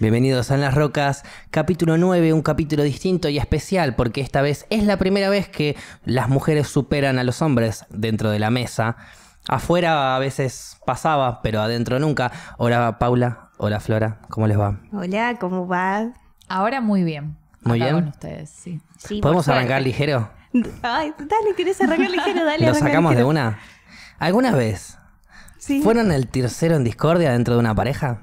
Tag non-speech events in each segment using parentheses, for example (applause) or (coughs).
Bienvenidos a las Rocas, capítulo 9, un capítulo distinto y especial, porque esta vez es la primera vez que las mujeres superan a los hombres dentro de la mesa. Afuera a veces pasaba, pero adentro nunca. Hola Paula, hola Flora, ¿cómo les va? Hola, ¿cómo va? Ahora muy bien. Muy bien. ustedes, sí. ¿Podemos arrancar ligero? Ay, dale, quieres arrancar ligero, dale. ¿Lo sacamos de una? ¿Alguna vez? ¿Fueron el tercero en discordia dentro de una pareja?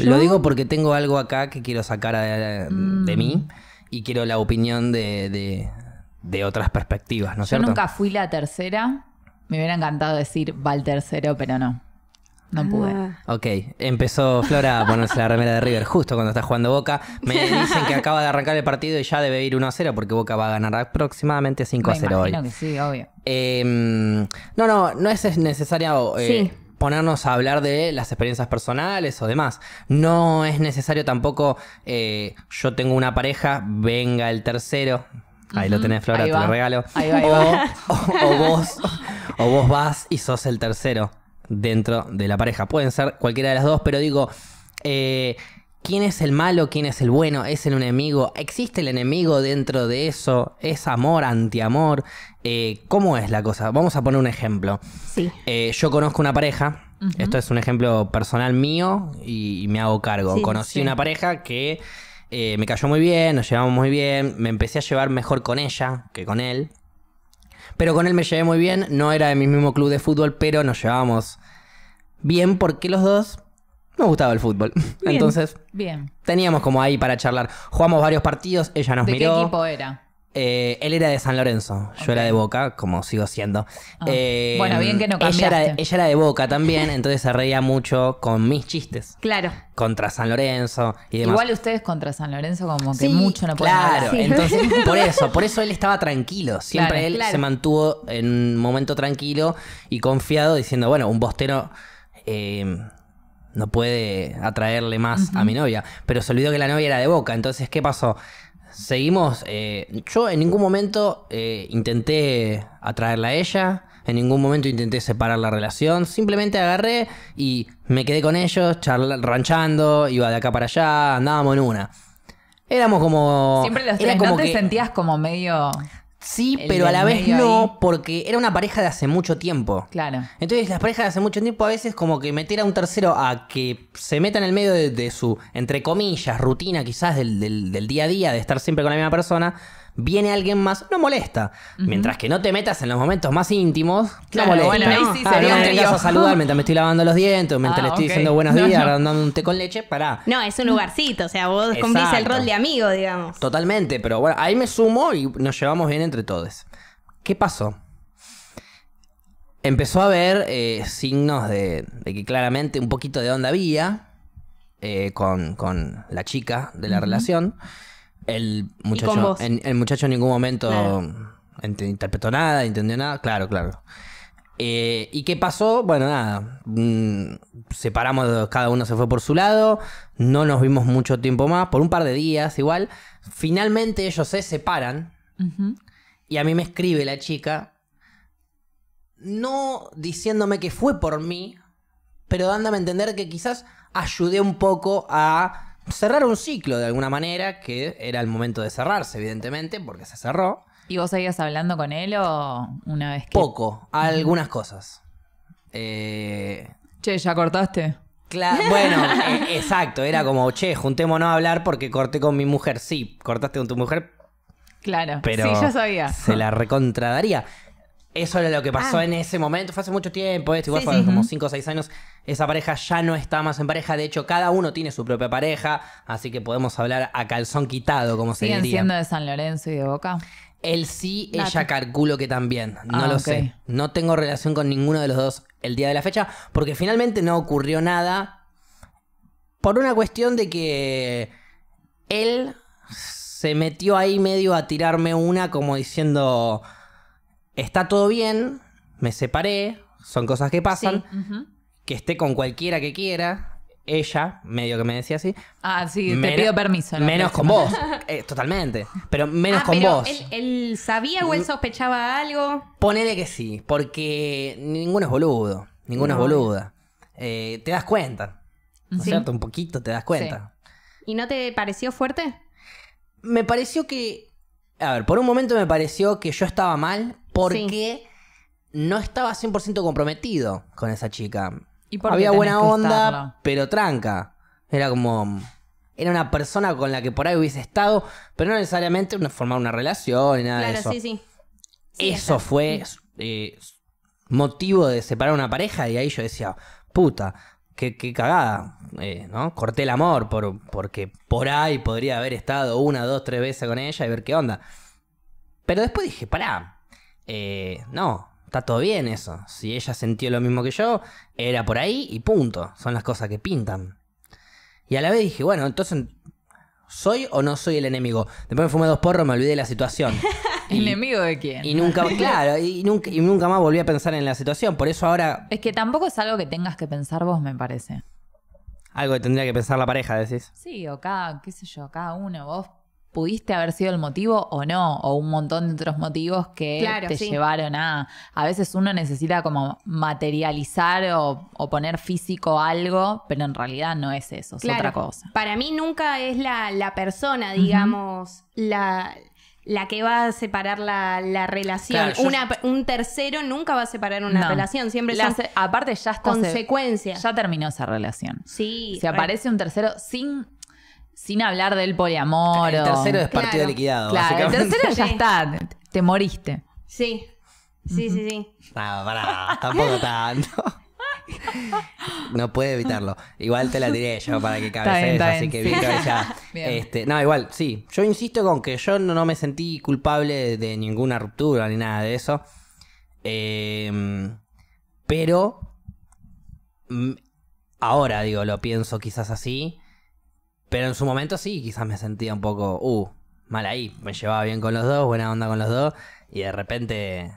Lo digo porque tengo algo acá que quiero sacar de, mm. mí y quiero la opinión de, de, otras perspectivas, ¿no es Yo nunca fui la tercera. Me hubiera encantado decir va el tercero, pero no. No ah. pude. Ok, empezó Flora a ponerse la remera de River justo cuando está jugando Boca. Me (laughs) dicen que acaba de arrancar el partido y ya debe ir 1 a 0 porque Boca va a ganar aproximadamente 5 a 0 hoy. Que sí, obvio. Em, no, no, no es necesario. Eh, ponernos a hablar de las experiencias personales o demás. No es necesario tampoco, eh, yo tengo una pareja, venga el tercero. Ahí lo tenés, Flora, te lo regalo. (laughs) o, vos, vas y sos el tercero dentro de la pareja. Pueden ser cualquiera de las dos, pero digo, eh, ¿quién es el malo? ¿Quién es el bueno? ¿Es el enemigo? ¿Existe el enemigo dentro de eso? ¿Es amor, antiamor? Eh, ¿cómo es la cosa? Vamos a poner un ejemplo. Sí. Eh, yo conozco una pareja, esto es un ejemplo personal mío y, me hago cargo. Conocí una pareja que eh, me cayó muy bien, nos llevamos muy bien, me empecé a llevar mejor con ella que con él. Pero con él me llevé muy bien, no era de mi mismo club de fútbol, pero nos llevamos bien porque los dos nos gustaba el fútbol. (laughs) Entonces, teníamos como ahí para charlar. Jugamos varios partidos, ella nos ¿De miró. ¿Qué equipo era? Eh, él era de San Lorenzo, yo era de Boca, como sigo siendo. Ah. Eh, bueno, bien que no cambiaste. Ella era, de Boca también, entonces se reía mucho con mis chistes. Claro. Contra San Lorenzo y demás. Igual ustedes contra San Lorenzo como que mucho no pueden Claro, entonces por eso, por eso él estaba tranquilo. Siempre él se mantuvo en un momento tranquilo y confiado diciendo, bueno, un bostero... Eh, no puede atraerle más a mi novia. Pero se olvidó que la novia era de boca. Entonces, ¿qué pasó? seguimos. Eh, yo en ningún momento eh, intenté atraerla a ella. En ningún momento intenté separar la relación. Simplemente agarré y me quedé con ellos, ranchando, iba de acá para allá, andábamos en una. Éramos como. Siempre los era como te sentías como medio. Sí, pero a la vez no, porque era una pareja de hace mucho tiempo. Claro. Entonces, las parejas de hace mucho tiempo a veces como que meter a un tercero a que se meta en el medio de, su, entre comillas, rutina quizás del, del, del día a día, de estar siempre con la misma persona, viene alguien más, no molesta. Mientras que no te metas en los momentos más íntimos, claro, no molesta. Bueno, ahí sí ah, sería no me a saludar (laughs) mientras me estoy lavando los dientes, mientras le ah, estoy diciendo buenos días, no, un té con leche, pará. No, es un lugarcito, o sea, vos cumplís el rol de amigo, digamos. Totalmente, pero bueno, ahí me sumo y nos llevamos bien entre todos. ¿Qué pasó? Empezó a haber eh, signos de, que claramente un poquito de onda había eh, con, con, la chica de la relación. El muchacho, en, el muchacho en ningún momento interpretó nada, entendió nada, claro, claro. Eh, ¿Y qué pasó? Bueno, nada, mm, separamos, cada uno se fue por su lado, no nos vimos mucho tiempo más, por un par de días igual. Finalmente ellos se separan y a mí me escribe la chica, no diciéndome que fue por mí, pero dándome a entender que quizás ayudé un poco a cerrar un ciclo de alguna manera, que era el momento de cerrarse, evidentemente, porque se cerró. ¿Y vos seguías hablando con él o una vez que.? Poco, algunas cosas. Eh, che, ¿ya cortaste? Claro, (laughs) bueno, eh, exacto, era como, che, juntémonos a hablar porque corté con mi mujer. Sí, cortaste con tu mujer. Claro, pero sí, ya sabía. Se la recontradaría. Eso era lo que pasó ah. en ese momento, fue hace mucho tiempo, igual fue como 5 o 6 años. Esa pareja ya no está más en pareja, de hecho cada uno tiene su propia pareja, así que podemos hablar a calzón quitado, como se diría. ¿Siguen siendo de San Lorenzo y de Boca? Él sí, ah, ella calculó calculo que también, no ah, lo sé. No tengo relación con ninguno de los dos el día de la fecha, porque finalmente no ocurrió nada por una cuestión de que él se metió ahí medio a tirarme una como diciendo está todo bien, me separé, son cosas que pasan, que esté con cualquiera que quiera, ella, medio que me decía así. Ah, sí, te pido permiso. Menos con vos, (laughs) eh, totalmente. Pero menos ah, con vos. Él, sabía o él mm. sospechaba algo? Ponele que sí, porque ninguno es boludo, ninguno es boluda. Eh, te das cuenta, ¿no es cierto? Un poquito te das cuenta. ¿Y no te pareció fuerte? Me pareció que... A ver, por un momento me pareció que yo estaba mal porque no estaba 100% comprometido con esa chica. ¿Y Había buena onda, pero tranca. Era como... Era una persona con la que por ahí hubiese estado, pero no necesariamente una, formar una relación nada de eso. Sí, sí. sí eso fue eh, motivo de separar una pareja y ahí yo decía, puta, qué, cagada, eh, ¿no? Corté el amor por, porque por ahí podría haber estado una, dos, tres veces con ella y ver qué onda. Pero después dije, pará, eh, no, está todo bien eso. Si ella sintió lo mismo que yo, era por ahí y punto. Son las cosas que pintan. Y a la vez dije, bueno, entonces, ¿soy o no soy el enemigo? Después me fumé dos porros, me olvidé de la situación. (laughs) ¿Enemigo de quién? Y nunca, (laughs) claro, y nunca, y nunca más volví a pensar en la situación. Por eso ahora. Es que tampoco es algo que tengas que pensar vos, me parece. Algo que tendría que pensar la pareja, decís. Sí, o cada, qué sé yo, cada uno, vos pudiste haber sido el motivo o no, o un montón de otros motivos que te llevaron a... A veces uno necesita como materializar o, poner físico algo, pero en realidad no es eso, es otra cosa. Para mí nunca es la, persona, digamos, la, que va a separar la, relación. un tercero nunca va a separar una relación. Siempre son Aparte ya Consecuencia. ya terminó esa relación. Si aparece un tercero sin sin hablar del poliamor. El tercero es partido liquidado. Claro, el tercero ya está. Te moriste. Sí. Sí, sí, sí. No, ah, pará, tampoco (laughs) tanto. No puede evitarlo. Igual te la diré yo para que (laughs) eso, así que (laughs) bien cabellada. Este, no, igual, sí. Yo insisto con que yo no, me sentí culpable de ninguna ruptura ni nada de eso. Em, pero mm, ahora, digo, lo pienso quizás así. Pero en su momento sí, quizás me sentía un poco, uh, mal ahí. Me llevaba bien con los dos, buena onda con los dos. Y de repente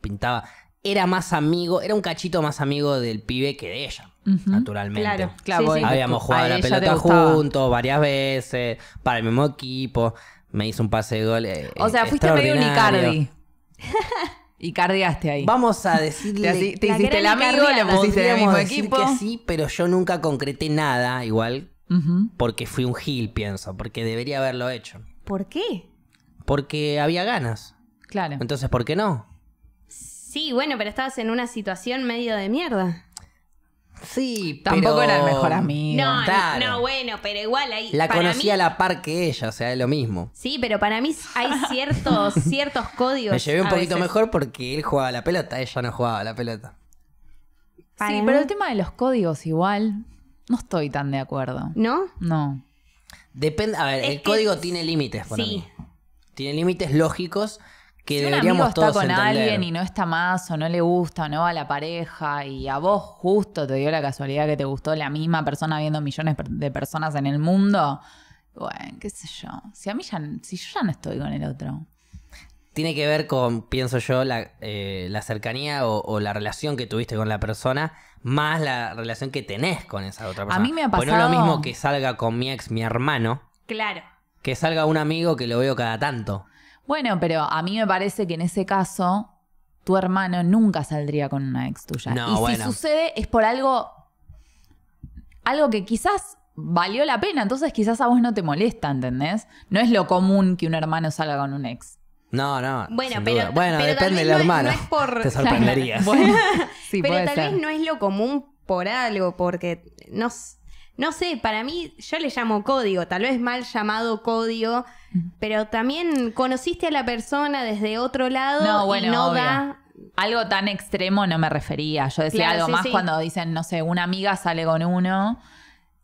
pintaba. Era más amigo, era un cachito más amigo del pibe que de ella, naturalmente. Claro, Habíamos jugado la pelota juntos varias veces, para el mismo equipo. Me hizo un pase de gol. Eh, o sea, fuiste medio un Icardi. (laughs) Y ahí. Vamos a decirle. Te, hiciste hiciste el amigo, le pusiste el mismo equipo. sí, pero yo nunca concreté nada, igual porque fui un gil, pienso, porque debería haberlo hecho. ¿Por qué? Porque había ganas. Claro. Entonces, ¿por qué no? Sí, bueno, pero estabas en una situación medio de mierda. Sí, tampoco era el mejor amigo. No, no, bueno, pero igual ahí. La conocía a la par que ella, o sea, es lo mismo. Sí, pero para mí hay ciertos, (laughs) ciertos códigos. Me llevé un poquito mejor porque él jugaba la pelota, ella no jugaba la pelota. Sí, pero el tema de los códigos igual. No estoy tan de acuerdo. ¿No? No. Depende, a ver, el código tiene límites para mí. Tiene límites lógicos que deberíamos un amigo está con alguien y no está más o no le gusta o no a la pareja y a vos justo te dio la casualidad que te gustó la misma persona viendo millones de personas en el mundo, bueno, qué sé yo. Si a mí ya, si yo ya no estoy con el otro tiene que ver con, pienso yo, la, eh, cercanía o, la relación que tuviste con la persona, más la relación que tenés con esa otra persona. A mí me ha pasado... Pues es lo mismo que salga con mi ex, mi hermano. Claro. Que salga un amigo que lo veo cada tanto. Bueno, pero a mí me parece que en ese caso, tu hermano nunca saldría con una ex tuya. No, y si sucede, es por algo... Algo que quizás valió la pena, entonces quizás a vos no te molesta, ¿entendés? No es lo común que un hermano salga con un ex. No, no. Bueno, pero, bueno depende No es Te sorprenderías. (laughs) pero tal vez no es lo común por algo, porque no, no sé, para mí yo le llamo código, tal vez mal llamado código, mm. pero también conociste a la persona desde otro lado no, bueno, y no algo tan extremo no me refería. Yo decía algo más cuando dicen, no sé, una amiga sale con uno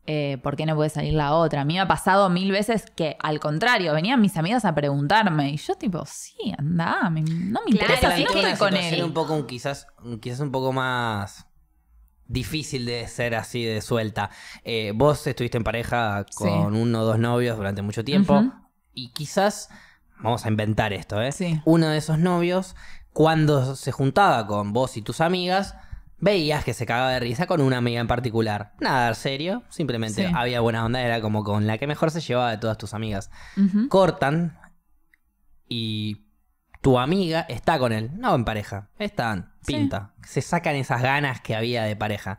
eh, ¿por qué no puede salir la otra? A mí me ha pasado mil veces que, al contrario, venían mis amigas a preguntarme y yo tipo, sí, anda, no me interesa, no estoy con él. un poco, quizás, un, un poco más difícil de ser así de suelta. Eh, vos estuviste en pareja con uno o dos novios durante mucho tiempo y quizás, vamos a inventar esto, ¿eh? Uno de esos novios, cuando se juntaba con vos y tus amigas, Veías que se cagaba de risa con una amiga en particular. Nada serio, simplemente había buena onda, era como con la que mejor se llevaba de todas tus amigas. Cortan y tu amiga está con él, no en pareja, están, pinta. Se sacan esas ganas que había de pareja.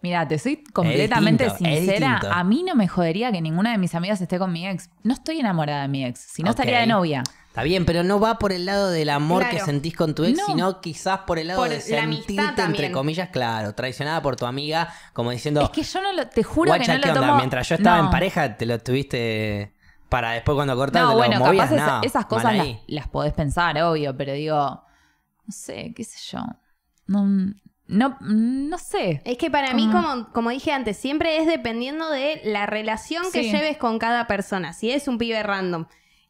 Mira, te soy completamente sincera. A mí no me jodería que ninguna de mis amigas esté con mi ex. No estoy enamorada de mi ex, si no estaría de novia. Está bien, pero no va por el lado del amor que sentís con tu ex, sino quizás por el lado de sentirte, entre comillas, claro, traicionada por tu amiga, como diciendo. Es que yo no lo. Te juro que no lo tomo... Mientras yo estaba en pareja, te lo tuviste para después cuando cortaste. No, te lo movías, capaz esas cosas las, podés pensar, obvio, pero digo. No sé, qué sé yo. No. No, sé. Es que para mí, como, como dije antes, siempre es dependiendo de la relación que lleves con cada persona. Si es un pibe random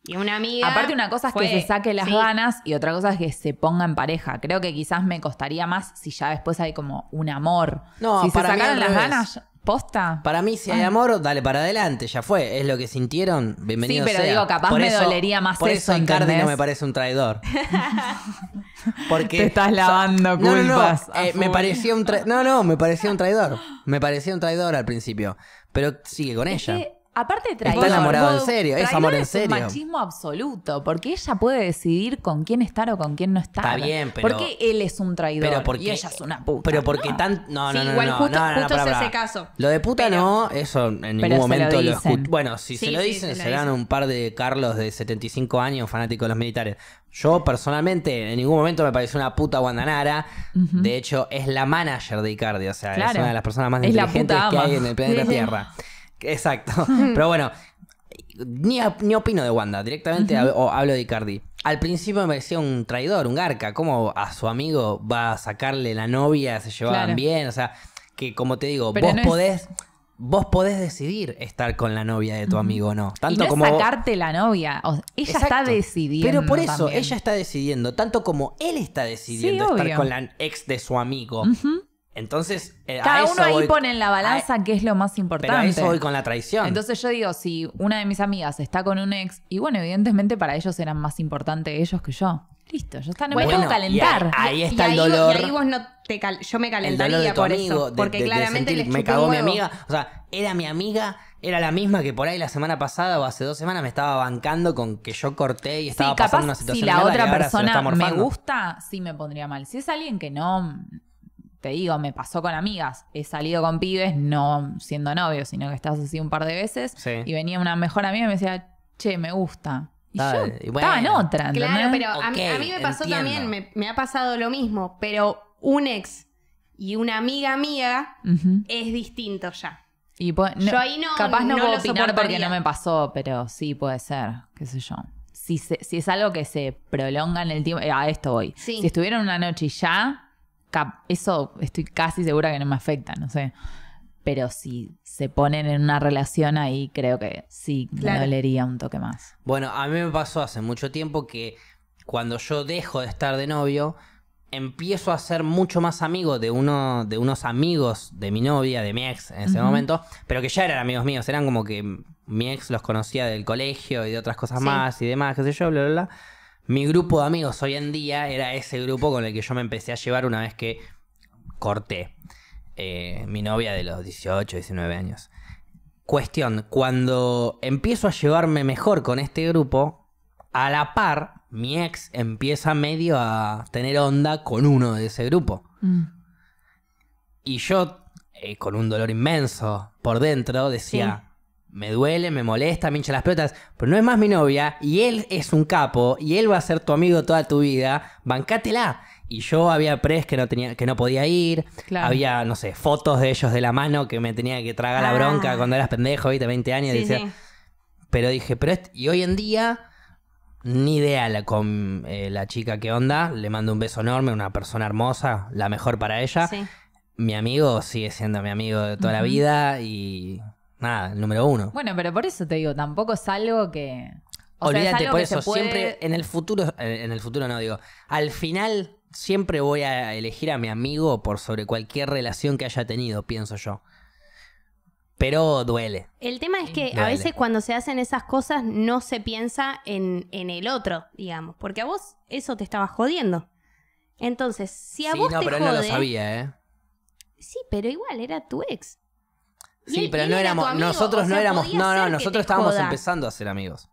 y una amiga. Aparte, una cosa es que se saque las ganas y otra cosa es que se ponga en pareja. Creo que quizás me costaría más si ya después hay como un amor. No, si se sacaron las ganas, posta. Para mí, si hay amor, dale para adelante, ya fue. Es lo que sintieron, bienvenido. Sí, pero digo, capaz me dolería más por eso. Por eso no me parece un traidor. (laughs) Porque. Te estás lavando culpas. Eh, me parecía un No, no, me parecía un traidor. Me parecía un traidor al principio. Pero sigue con ella. Aparte traidor. Está enamorado en serio, es amor en serio. Es machismo absoluto, porque ella puede decidir con quién estar o con quién no estar. Está bien, pero. él es un traidor porque, y ella es una puta? Pero porque tan. No, no, no. Igual justo, ese caso. Lo de puta no, eso en ningún momento lo, Bueno, si se lo dicen, se, un par de Carlos de 75 años, fanático de los militares. Yo personalmente en ningún momento me pareció una puta Guandanara. De hecho, es la manager de Icardi, o sea, es una de las personas más inteligentes que hay en el planeta Tierra. Exacto. (laughs) Pero bueno, ni, opino de Wanda, directamente hablo de Icardi. Al principio me decía un traidor, un garca. ¿Cómo a su amigo va a sacarle la novia? Se llevaban bien. O sea, que como te digo, vos podés. Vos podés decidir estar con la novia de tu amigo o no. Tanto como. sacarte la novia. ella está decidiendo. Pero por eso, ella está decidiendo. Tanto como él está decidiendo estar con la ex de su amigo. Entonces, eh, cada uno ahí pone en la balanza qué es lo más importante. Pero eso voy con la traición. Entonces yo digo, si una de mis amigas está con un ex, y bueno, evidentemente para ellos eran más importantes ellos que yo. Listo, yo estaba en bueno, calentar. Ahí, está el dolor. no te yo me calentaría por eso, porque claramente les me cagó mi amiga, o sea, era mi amiga, era la misma que por ahí la semana pasada o hace dos semanas me estaba bancando con que yo corté y estaba capaz pasando una situación si la otra persona me gusta, sí me pondría mal. Si es alguien que no te digo, me pasó con amigas. He salido con pibes, no siendo novio, sino que estás así un par de veces. Y venía una mejor amiga y me decía, che, me gusta. Y yo estaba en otra. ¿entendés? Claro, pero a, mí, me pasó también, me, ha pasado lo mismo, pero un ex y una amiga mía es distinto ya. Y no, yo ahí no. Capaz no, puedo opinar porque no me pasó, pero sí puede ser, qué sé yo. Si, si es algo que se prolonga en el tiempo, eh, a esto voy. Si estuvieron una noche y ya, eso estoy casi segura que no me afecta, no sé. Pero si se ponen en una relación ahí, creo que sí, le dolería un toque más. Bueno, a mí me pasó hace mucho tiempo que cuando yo dejo de estar de novio, empiezo a ser mucho más amigo de uno de unos amigos de mi novia, de mi ex en ese momento, pero que ya eran amigos míos, eran como que mi ex los conocía del colegio y de otras cosas más y demás, qué sé yo, bla, bla, bla. Mi grupo de amigos hoy en día era ese grupo con el que yo me empecé a llevar una vez que corté. Eh, mi novia de los 18, 19 años. Cuestión, cuando empiezo a llevarme mejor con este grupo, a la par, mi ex empieza medio a tener onda con uno de ese grupo. Mm. Y yo, eh, con un dolor inmenso por dentro, decía, me duele, me molesta, me hincha las pelotas, pero no es más mi novia y él es un capo y él va a ser tu amigo toda tu vida, bancátela. Y yo había pres que no tenía, que no podía ir, había, no sé, fotos de ellos de la mano que me tenía que tragar la ah. bronca cuando eras pendejo, viste, 20 años. Pero dije, pero y hoy en día, ni idea con eh, la chica que onda, le mando un beso enorme, una persona hermosa, la mejor para ella. Mi amigo sigue siendo mi amigo de toda la vida y nada, el número uno. Bueno, pero por eso te digo, tampoco es algo que. Olvídate, por eso, siempre en el futuro, eh, en el futuro no digo, al final siempre voy a elegir a mi amigo por sobre cualquier relación que haya tenido, pienso yo. Pero duele. El tema es que a veces cuando se hacen esas cosas no se piensa en, el otro, digamos, porque a vos eso te estaba jodiendo. Entonces, si a vos no, pero no lo sabía, ¿eh? Sí, pero igual era tu ex. Sí, pero no éramos, nosotros no éramos, no, no, nosotros estábamos empezando a ser amigos.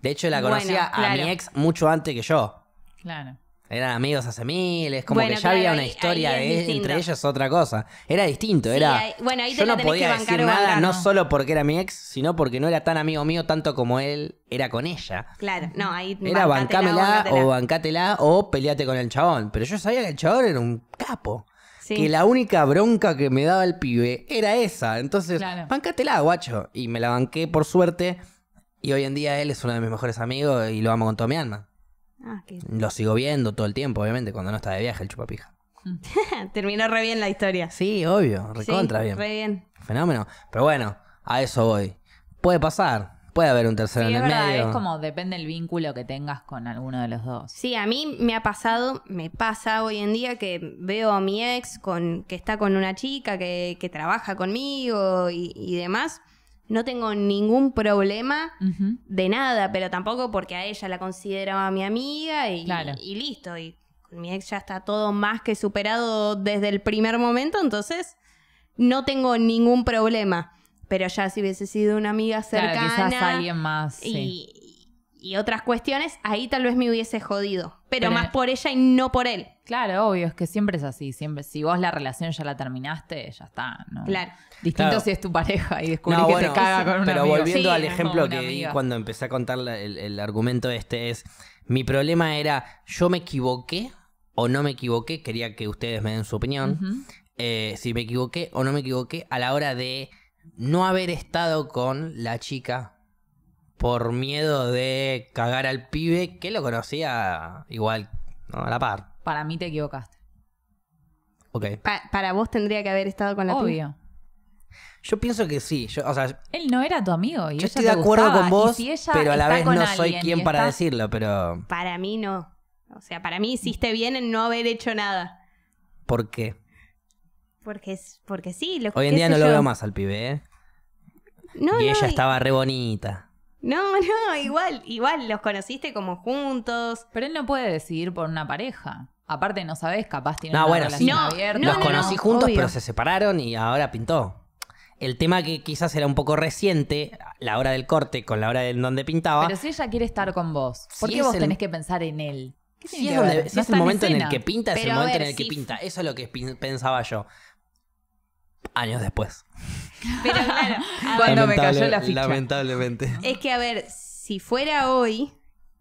De hecho, la conocía a mi ex mucho antes que yo. Claro. Eran amigos hace miles, como que ya había una historia entre ellos otra cosa. Era distinto, era. bueno, ahí te yo no podía decir nada, no solo porque era mi ex, sino porque no era tan amigo mío tanto como él era con ella. Claro, no, ahí Era bancámela o bancátela o peleate con el chabón. Pero yo sabía que el chabón era un capo. Que la única bronca que me daba el pibe era esa. Entonces, bancatela, guacho. Y me la banqué por suerte. Y hoy en día él es uno de mis mejores amigos y lo amo con toda mi alma. Ah, lo sigo viendo todo el tiempo, obviamente, cuando no está de viaje el chupapija. (laughs) Terminó re bien la historia. Sí, obvio, recontra bien. Re bien. Fenómeno. Pero bueno, a eso voy. Puede pasar. Puede haber un tercero en es como depende el vínculo que tengas con alguno de los dos. Sí, a mí me ha pasado, me pasa hoy en día que veo a mi ex con, que está con una chica que, que trabaja conmigo y, demás. No tengo ningún problema de nada, pero tampoco porque a ella la consideraba mi amiga y, y, y listo. Y con mi ex ya está todo más que superado desde el primer momento, entonces no tengo ningún problema. Pero ya si hubiese sido una amiga cercana. quizás alguien más. Y, otras cuestiones, ahí tal vez me hubiese jodido. Pero, más por ella y no por él. Claro, obvio, es que siempre es así. Siempre, si vos la relación ya la terminaste, ya está. ¿no? Claro. Distinto si es tu pareja y descubrís que te caga con una Pero volviendo al ejemplo que di cuando empecé a contar el, argumento este es. Mi problema era, yo me equivoqué o no me equivoqué, quería que ustedes me den su opinión, eh, si me equivoqué o no me equivoqué a la hora de no haber estado con la chica por miedo de cagar al pibe que lo conocía igual, a la par. Para mí te equivocaste. Ok. para vos tendría que haber estado con la tuya. Yo pienso que sí. Yo, o sea, Él no era tu amigo. Y yo estoy de acuerdo con vos, pero a la vez no soy quien para decirlo, pero Para mí no. O sea, para mí hiciste bien en no haber hecho nada. ¿por qué? Porque, porque sí. Lo, Hoy en día no lo veo más al pibe, ¿eh? y ella estaba re bonita. No, (laughs) no, igual, igual los conociste como juntos. Pero él no puede decidir por una pareja. Aparte, no sabes, capaz tiene una relación no, abierta. los conocí juntos, pero se separaron y ahora pintó. El tema que quizás era un poco reciente, la hora del corte con la hora en donde pintaba. Pero si ella quiere estar con vos, ¿por qué vos tenés que pensar en él? Si es, el momento en, el que pinta, es el momento en el que pinta. Eso es lo que pensaba yo años después. Pero claro, (laughs) cuando me cayó la ficha. Lamentablemente. Es que, a ver, si fuera hoy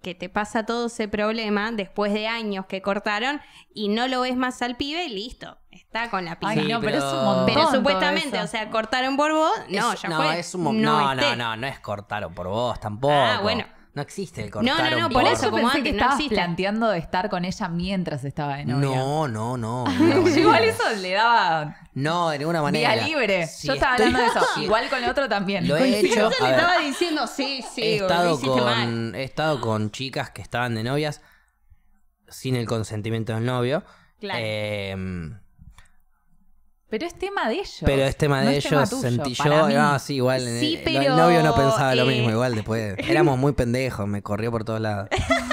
que te pasa todo ese problema después de años que cortaron y no lo ves más al pibe, listo, está con la pizza. pero, supuestamente, o sea, cortaron por vos, no, ya fue. no, no, no, no, no es cortaron por vos tampoco. Ah, bueno. No existe el cortar No, no, no, por, eso, como pensé antes, que estabas planteando estar con ella mientras estaba de novia. No, no, no. (laughs) Igual eso le daba. No, de ninguna manera. Vía libre. Yo estaba hablando de eso. Igual con el otro también. Lo he hecho. Yo le estaba diciendo, sí, sí, he estado, con, mal. he estado con chicas que estaban de novias sin el consentimiento del novio. Claro. Em, pero es tema de ellos. Pero es tema de ellos, sentí yo. Ah, sí, igual. Eh, el, novio no pensaba lo mismo, eh, igual después. (laughs) Éramos muy pendejos, me corrió por todos lados. (laughs)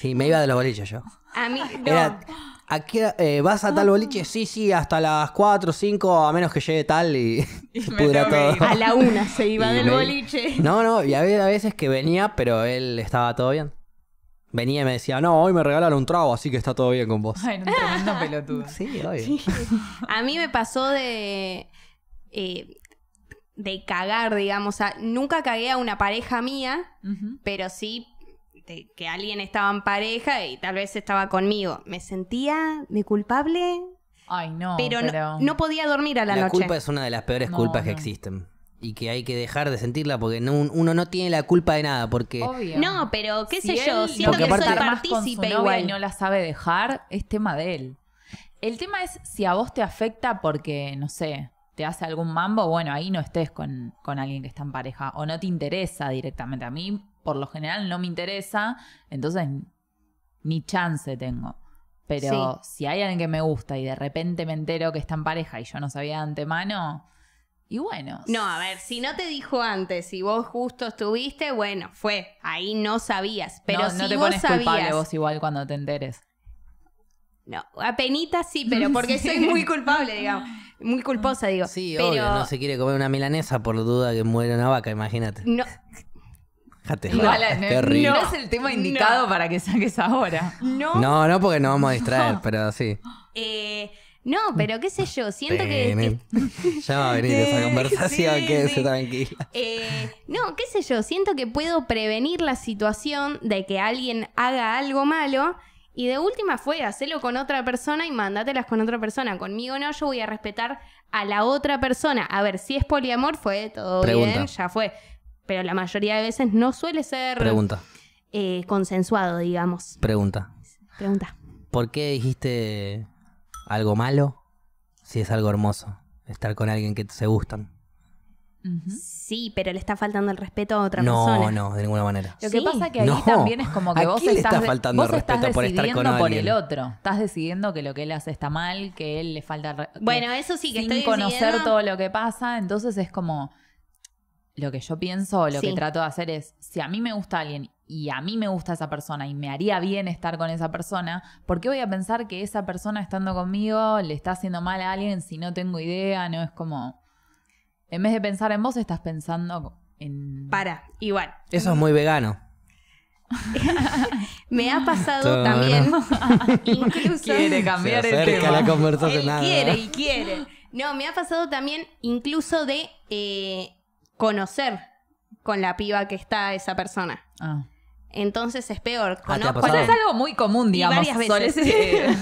Sí, me iba de los boliches yo. A mí, no. Era, Aquí, eh, ¿Vas a tal boliche? Sí, sí, hasta las 4, 5, a menos que llegue tal y, (laughs) pudra todo. A la una se iba del boliche. No, no, y había veces que venía, pero él estaba todo bien venía y me decía, no, hoy me regalaron un trago, así que está todo bien con vos. Ay, no, tremendo (laughs) pelotudo. Sí, hoy. A mí me pasó de. Eh, de cagar, digamos. O nunca cagué a una pareja mía, pero sí que alguien estaba en pareja y tal vez estaba conmigo. Me sentía de culpable. Ay, no. Pero, No, podía dormir a la, noche. La culpa es una de las peores culpas que existen y que hay que dejar de sentirla porque uno no tiene la culpa de nada porque Obvio. no pero qué sé yo siento que soy partícipe y no la sabe dejar es tema de él el tema es si a vos te afecta porque no sé te hace algún mambo bueno ahí no estés con, alguien que está en pareja o no te interesa directamente a mí por lo general no me interesa entonces ni chance tengo pero si hay alguien que me gusta y de repente me entero que está en pareja y yo no sabía de antemano y bueno. No, a ver, si no te dijo antes, y vos justo estuviste, bueno, fue. Ahí no sabías. Pero no, no te pones culpable vos igual cuando te enteres. No, penita sí, pero porque soy muy (laughs) culpable, digamos. Muy culposa, digo. Sí, obvio, no se quiere comer una milanesa por duda que muere una vaca, imagínate. No. no, no, eh, no, es el tema indicado para que saques ahora. No. No, no, porque nos vamos a distraer, (laughs) pero sí. Eh, no, pero qué sé yo, siento que, este- (laughs) Ya va a venir esa (laughs) conversación, quédese tranquila. Eh, no, qué sé yo, siento que puedo prevenir la situación de que alguien haga algo malo y de última fue, hacerlo con otra persona y mándatelas con otra persona. Conmigo no, yo voy a respetar a la otra persona. A ver, si es poliamor, fue todo bien, ya fue. Pero la mayoría de veces no suele ser... Pregunta. Eh, consensuado, digamos. Pregunta. Pregunta. ¿Por qué dijiste algo malo si es algo hermoso, estar con alguien que se gustan. Sí, pero le está faltando el respeto a otra no, persona. No, no, de ninguna manera. Lo que pasa es que ahí también es como que vos estás, por el otro. Estás decidiendo que lo que él hace está mal, que él le falta. Bueno, eso sí que sin conocer todo lo que pasa, entonces es como lo que yo pienso, lo que trato de hacer es si a mí me gusta alguien y a mí me gusta esa persona y me haría bien estar con esa persona, ¿por qué voy a pensar que esa persona estando conmigo le está haciendo mal a alguien si no tengo idea? No es como. En vez de pensar en vos, estás pensando en. Para, igual. Eso es muy vegano. (laughs) me ha pasado también. (laughs) incluso. Quiere cambiar el tema. Quiere y quiere. No, me ha pasado también incluso de eh, conocer con la piba que está esa persona. Ah. Entonces es peor. Ah, es algo muy común, digamos. varias (laughs)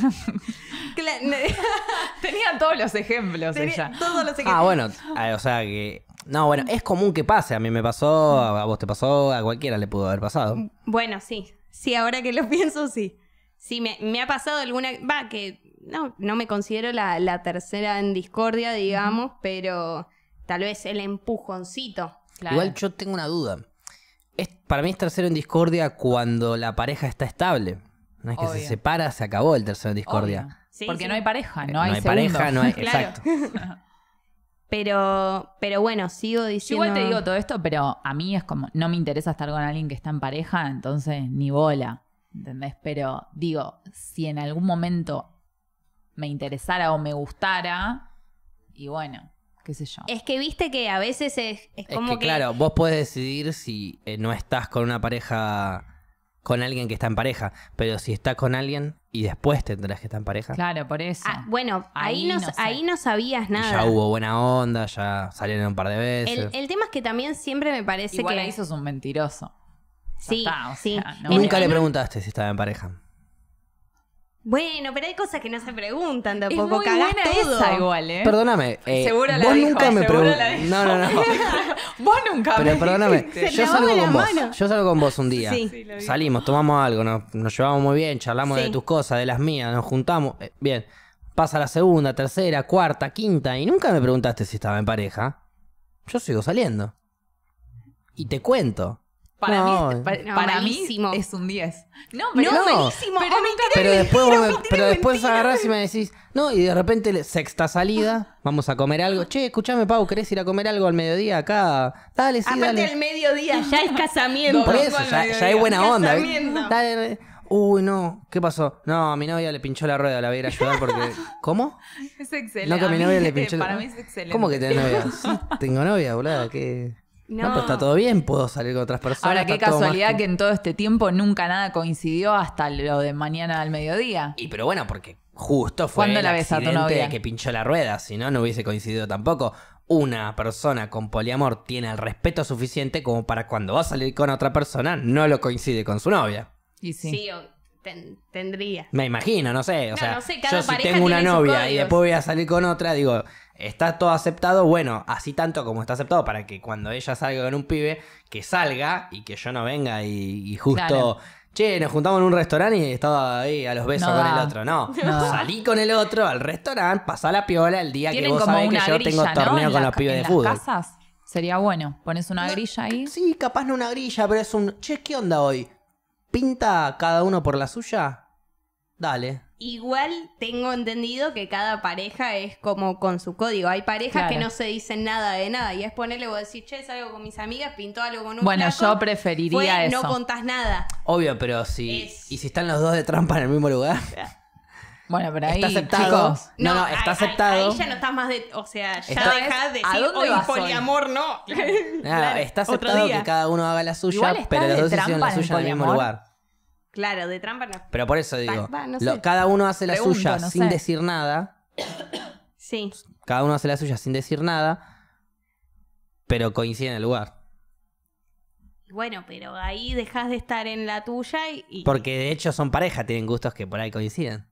(laughs) todos los ejemplos Todos los ah, ejemplos. Ah, bueno, eh, o sea que. No, bueno, es común que pase. A mí me pasó, a vos te pasó, a cualquiera le pudo haber pasado. Bueno, sí. Sí, ahora que lo (laughs) pienso, sí. Sí, me, ha pasado alguna. Va, que no, no me considero la, tercera en discordia, digamos, pero tal vez el empujoncito. Igual yo tengo una duda para mí es tercero en discordia cuando la pareja está estable. No es que se separa, se acabó el tercero en discordia. Porque no hay pareja, no eh, hay, no hay pareja, no hay. (laughs) Exacto. (laughs) Pero, pero bueno, sigo diciendo. igual te digo todo esto, pero a mí es como, no me interesa estar con alguien que está en pareja, entonces ni bola. ¿Entendés? Pero digo, si en algún momento me interesara o me gustara, y bueno, es que viste que a veces es, como que, Claro, vos podés decidir si eh, no estás con una pareja, con alguien que está en pareja, pero si está con alguien y después tendrás que estar en pareja. Claro, por eso. Ah, bueno, ahí, no, ahí no sabías nada. ya hubo buena onda, ya salieron un par de veces. El, tema es que también siempre me parece Igual que... ahí es un mentiroso. Sí, Nunca le preguntaste si estaba en pareja. Bueno, pero hay cosas que no se preguntan tampoco. Es esa igual, ¿eh? Perdóname. Eh, seguro la vos nunca me preguntaste. No, no, no. (laughs) vos nunca Pero perdóname, yo salgo con vos. Yo salgo con vos un día. Sí, Salimos, tomamos algo, nos, llevamos muy bien, charlamos de tus cosas, de las mías, nos juntamos. Eh, bien. Pasa la segunda, tercera, cuarta, quinta, y nunca me preguntaste si estaba en pareja. Yo sigo saliendo. Y te cuento. Para mí, para, mí es un 10. No, pero, no, después, pero después agarrás y me decís, no, y de repente, sexta salida, vamos a comer algo. Che, escúchame Pau, ¿querés ir a comer algo al mediodía acá? Dale, sí, Aparte dale. al mediodía, ya es casamiento. Por eso, ya, ya, buena onda. Dale, Uy, no, ¿qué pasó? No, a mi novia le pinchó la rueda, la voy a ir a ayudar porque. (laughs) ¿Cómo? Es excelente. No, que a mi novia le pinchó le pinchó Para mí es excelente. ¿Cómo que tenés novia? Sí, tengo novia, boludo, que. No. pues está todo bien, puedo salir con otras personas. Ahora, qué casualidad que... en todo este tiempo nunca nada coincidió hasta lo de mañana al mediodía. Y pero bueno, porque justo fue cuando la ves que pinchó la rueda, si no, no hubiese coincidido tampoco. Una persona con poliamor tiene el respeto suficiente como para cuando va a salir con otra persona no lo coincide con su novia. Y sí. tendría. Me imagino, no sé. O sea, yo si tengo una novia y después voy a salir con otra, digo, está todo aceptado, bueno, así tanto como está aceptado, para que cuando ella salga con un pibe, que salga y que yo no venga y, justo... Che, nos juntamos en un restaurante y estaba ahí a los besos con el otro. No. (laughs) salí con el otro al restaurante, pasó la piola el día que vos sabés que yo tengo torneo con los pibes en de las Casas sería bueno. Pones una grilla ahí. Sí, capaz no una grilla, pero es un. Che, ¿qué onda hoy? ¿Pinta cada uno por la suya? Dale. Igual tengo entendido que cada pareja es como con su código. Hay parejas que no se dicen nada de nada y es ponerle, vos decís, che, salgo con mis amigas, pintó algo con un Bueno, yo preferiría eso. No contás nada. Obvio, pero si. ¿Y si están los dos de trampa en el mismo lugar? (laughs) Bueno, pero ahí, está aceptado. no, no, está aceptado. Ahí ya no estás más de, o sea, ya deja de decir, hoy poliamor no. (laughs) Claro, está aceptado que cada uno haga la suya, pero los dos hicieron la suya en el mismo lugar. Claro, de trampa no. Pero por eso digo, cada uno hace la suya sin decir nada. (coughs) Sí. Cada uno hace la suya sin decir nada. Pero coincide en el lugar. Bueno, pero ahí dejas de estar en la tuya y. y- Porque de hecho son pareja, tienen gustos que por ahí coinciden.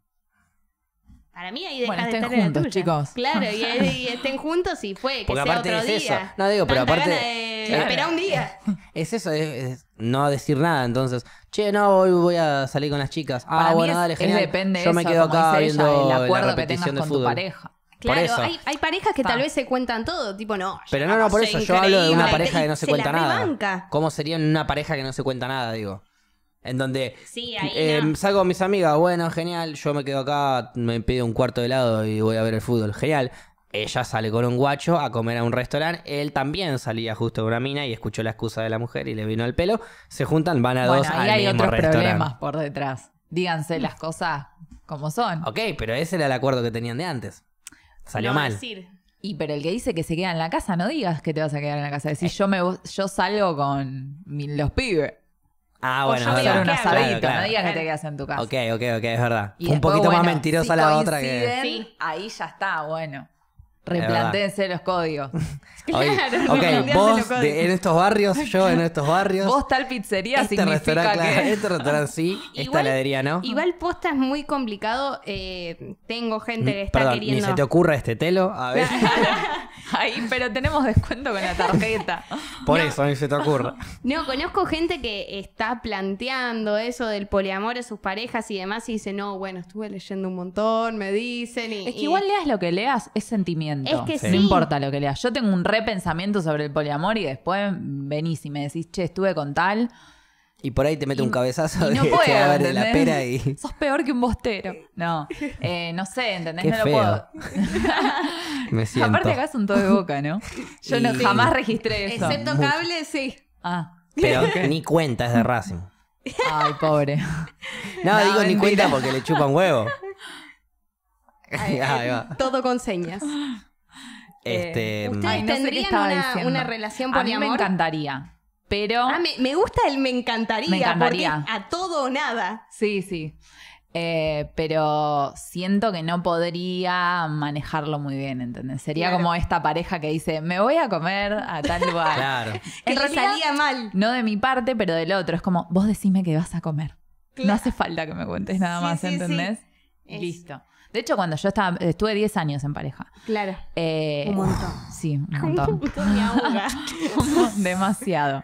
Para mí ahí dejas bueno, estén de estar juntos, chicos. Claro, (laughs) y, estén juntos y fue, que sea otro día. Eso. No digo, pero aparte. Espera un día. (laughs) Es eso, es, no decir nada. Entonces, che, no, voy a salir con las chicas. Ah, bueno, dale, genial. Yo me quedo acá viendo la repetición de con pareja. Claro, hay, hay, parejas que tal vez se cuentan todo, tipo no. Pero no, no, por eso yo hablo de una pareja que no se, cuenta nada. ¿Cómo sería una pareja que no se cuenta nada, digo? En donde eh, salgo con mis amigas, bueno, genial, yo me quedo acá, me pido un cuarto de helado y voy a ver el fútbol, genial. Ella sale con un guacho a comer a un restaurante, él también salía justo de una mina y escuchó la excusa de la mujer y le vino al pelo, se juntan, van a dos ahí hay otros problemas por detrás. Díganse las cosas como son. Ok, pero ese era el acuerdo que tenían de antes. Salió mal. Y pero el que dice que se queda en la casa, no digas que te vas a quedar en la casa. Decís, eh. yo me yo salgo con los pibes. Ah, bueno, o no digas que te quedas en tu casa. Ok, ok, ok, es verdad. un poquito más mentirosa la otra que. Ahí ya está, bueno. Replantense los códigos. (laughs) claro, vos en estos barrios, yo en estos barrios. Vos tal pizzería este significa que... este restaurante sí, (laughs) esta heladería no. Igual posta es muy complicado. Eh, tengo gente que mm, está queriendo... ni se te ocurra este telo. A ver. Ahí, (laughs) pero tenemos descuento con la tarjeta. Por eso, mí se te ocurra. No, conozco gente que está planteando eso del poliamor a sus parejas y demás y dice, no, bueno, estuve leyendo un montón, me dicen y... Es que igual leas lo que leas, es sentimiento. No importa lo que leas. Yo tengo un repensamiento sobre el poliamor y después venís y me decís, che, estuve con tal. Y por ahí te mete un cabezazo y no de, ver la pera y. (laughs) Sos peor que un bostero. No. Eh, no sé, ¿entendés? no lo puedo. (laughs) Me siento. Aparte acá es un todo de boca, ¿no? (laughs) Yo no, jamás registré eso. Excepto cable, sí. Ah. Pero ni cuenta es de Racing. Ay, pobre. No, digo ni cuenta porque le chupan huevo. todo con señas. Este, eh, mm. ¿Ustedes tendrían una, relación poliamor? A mí me encantaría. Pero. Ah, me, gusta el me encantaría. Me encantaría. Porque a todo o nada. Sí, sí. Eh, pero siento que no podría manejarlo muy bien, ¿entendés? Sería como esta pareja que dice, me voy a comer a tal (laughs) lugar. claro. que mal. No de mi parte, pero del otro. Es como, vos decime que vas a comer. No hace falta que me cuentes nada más, ¿entendés? Listo. De hecho, cuando yo estaba, estuve 10 años en pareja. Claro. Eh, un montón. Sí, un (laughs) montón. un montón (laughs) Demasiado.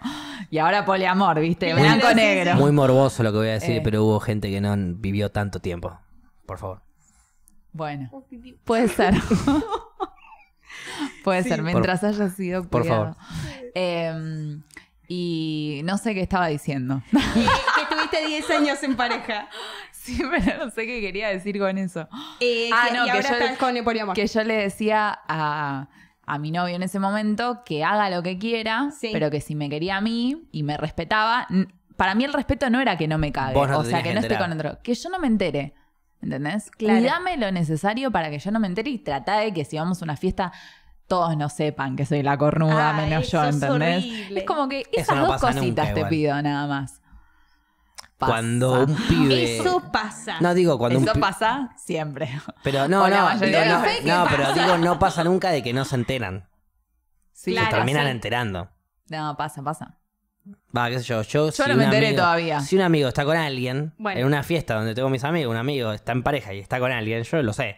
Y ahora poliamor, ¿viste? Blanco negro. Muy morboso lo que voy a decir, eh. pero hubo gente que no vivió tanto tiempo. Por favor. Bueno. Oh, puede ser. (laughs) puede ser, mientras haya sido Por favor. Em, y no sé qué estaba diciendo. que estuviste 10 años en pareja. Sí, (laughs) pero no sé qué quería decir con eso. Eh, ah, no, que, yo le, que yo le decía a, mi novio en ese momento que haga lo que quiera, pero que si me quería a mí y me respetaba, para mí el respeto no era que no me cague, o sea, que no esté con otro, que yo no me entere. ¿Entendés? Claro. dame lo necesario para que yo no me entere y trata de que si vamos a una fiesta todos no sepan que soy la cornuda, ah, menos yo, ¿entendés? Es, como que esas dos cositas te pido nada más. Cuando un pibe. Eso pasa. No digo cuando Eso pasa siempre. Pero no, no, no, pero digo, no pasa nunca de que no se enteran. Sí, se terminan enterando. No, pasa, pasa. Va, qué sé yo. Yo, no me enteré todavía. Si un amigo está con alguien, en una fiesta donde tengo mis amigos, un amigo está en pareja y está con alguien, yo lo sé.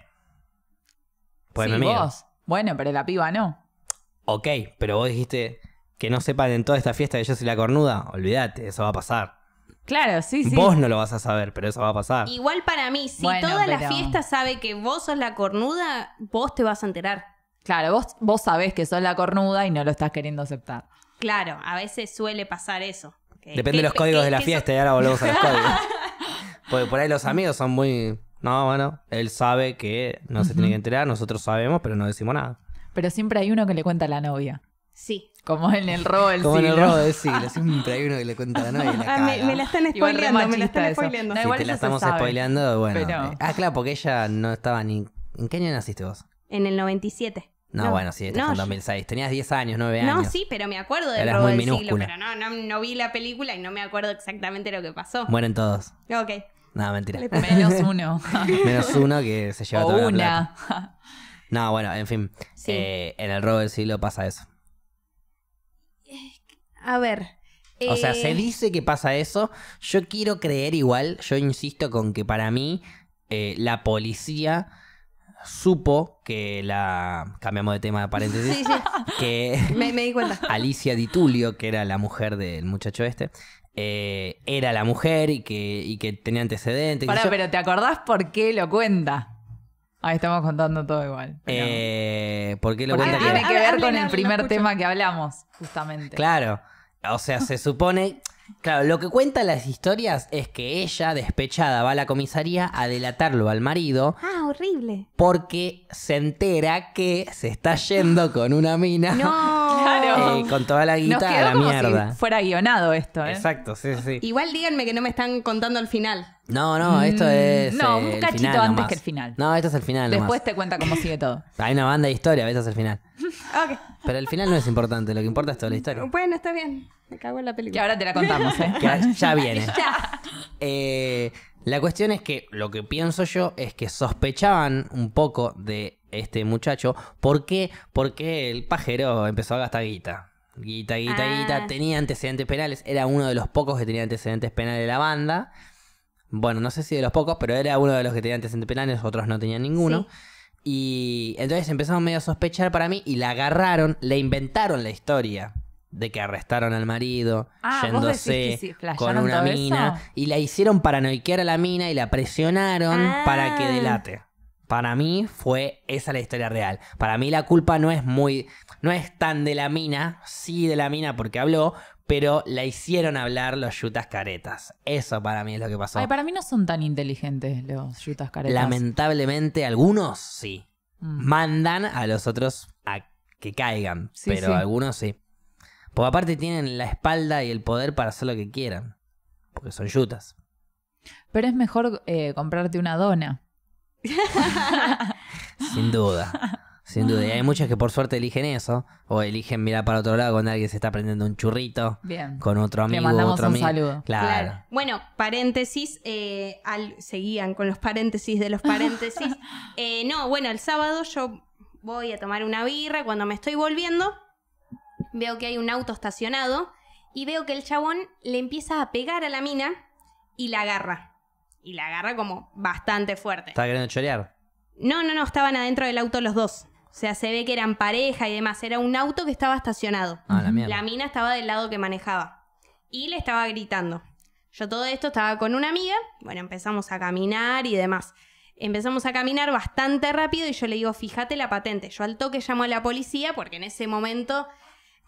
Pues sí, mi amigo. Vos. Bueno, pero la piba no. Ok, pero vos dijiste que no sepan en toda esta fiesta que yo soy la cornuda. Olvídate, eso va a pasar. Claro, sí, sí. Vos no lo vas a saber, pero eso va a pasar. Igual para mí, si toda la fiesta sabe que vos sos la cornuda, vos te vas a enterar. Claro, vos, vos sabés que sos la cornuda y no lo estás queriendo aceptar. Claro, a veces suele pasar eso. Depende de los códigos de la fiesta y ahora volvemos a los (laughs) códigos. Porque por ahí los amigos son muy... No, bueno, él sabe que no se tiene que enterar, nosotros sabemos, pero no decimos nada. Pero siempre hay uno que le cuenta a la novia. Sí. Como en el robo del siglo. en el robo del siglo. Siempre hay uno que le cuenta a (laughs) ah, me, la están spoileando, me la están spoileando. si te la estamos spoileando, bueno. Eh, ah, claro, porque ella no estaba ni... ¿En qué año naciste vos? En el 97. No, bueno, sí, este no, fue en 2006. Tenías 10 años, 9 años. No, sí, pero me acuerdo del Robo del Siglo, pero no, no, no, vi la película y no me acuerdo exactamente lo que pasó. Mueren todos. Ok. No, mentira. Menos (laughs) uno. (laughs) Menos uno que se lleva o toda una. La plata. No, bueno, en fin. Eh, en el Robo del Siglo pasa eso. A ver. O sea, se eh, dice que pasa eso. Yo quiero creer igual, yo insisto con que para mí eh, la policía supo que la. Cambiamos de tema de paréntesis. (laughs) Sí, sí. Que me, Alicia Ditulio, que era la mujer del muchacho este, eh, era la mujer y que, y que tenía antecedentes. pero ¿te acordás por qué lo cuenta? Ahí estamos contando todo igual. Eh, ¿Por qué lo Porque tiene que ver con el primer tema que hablamos, justamente. Claro. O sea, se supone. Claro, lo que cuentan las historias es que ella, despechada, va a la comisaría a delatarlo al marido. Ah, horrible. Porque se entera que se está yendo con una mina. No eh, con toda la guita la mierda. fuera guionado esto, ¿eh? Exacto, sí, sí. Igual díganme que no me están contando el final. No, no, esto mm, es. No, un eh, cachito antes que el final. No, esto es el final. Después te cuenta cómo sigue todo. (laughs) Hay una banda de historia, esto es el final. (laughs) Pero el final no es importante, lo que importa es toda la historia. Bueno, está bien. Me cago en la película. Que ahora te la contamos, ¿eh? (laughs) ya viene. Eh, la cuestión es que lo que pienso yo es que sospechaban un poco de este muchacho. ¿Por qué? Porque el pajero empezó a gastar guita. Guita, guita, guita. Ah. Tenía antecedentes penales. Era uno de los pocos que tenía antecedentes penales de la banda. Bueno, no sé si de los pocos, pero era uno de los que tenía antecedentes penales. Otros no tenían ninguno. Y entonces empezaron medio a sospechar para mí y la agarraron, le inventaron la historia de que arrestaron al marido, ah, yéndose con una mina, y la hicieron paranoiquear a la mina y la presionaron ah. para que delate. Para mí fue esa la historia real. Para mí la culpa no es muy, no es tan de la mina, sí de la mina porque habló, pero la hicieron hablar los yutas caretas. Eso para mí es lo que pasó. Ay, para mí no son tan inteligentes los yutas caretas. Lamentablemente algunos sí. Mm. Mandan a los otros a que caigan, pero algunos sí. Porque aparte tienen la espalda y el poder para hacer lo que quieran, porque son yutas. Pero es mejor eh, comprarte una dona (laughs) sin duda, sin duda. Y hay muchas que por suerte eligen eso, o eligen mirar para otro lado cuando alguien se está prendiendo un churrito Bien. con otro amigo. Le mandamos un saludo. Claro. Bueno, paréntesis, eh, seguían con los paréntesis de los paréntesis. (laughs) Eh, no, bueno, el sábado yo voy a tomar una birra, cuando me estoy volviendo, veo que hay un auto estacionado y veo que el chabón le empieza a pegar a la mina y la agarra y la agarra como bastante fuerte. ¿Estaba queriendo chorear? No, no, no, estaban adentro del auto los dos. O sea, se ve que eran pareja y demás. Era un auto que estaba estacionado. Ah, la, mierda. la mina estaba del lado que manejaba. Y le estaba gritando. Yo todo esto estaba con una amiga. Bueno, empezamos a caminar y demás. Empezamos a caminar bastante rápido y yo le digo, fíjate la patente. Yo al toque llamo a la policía porque en ese momento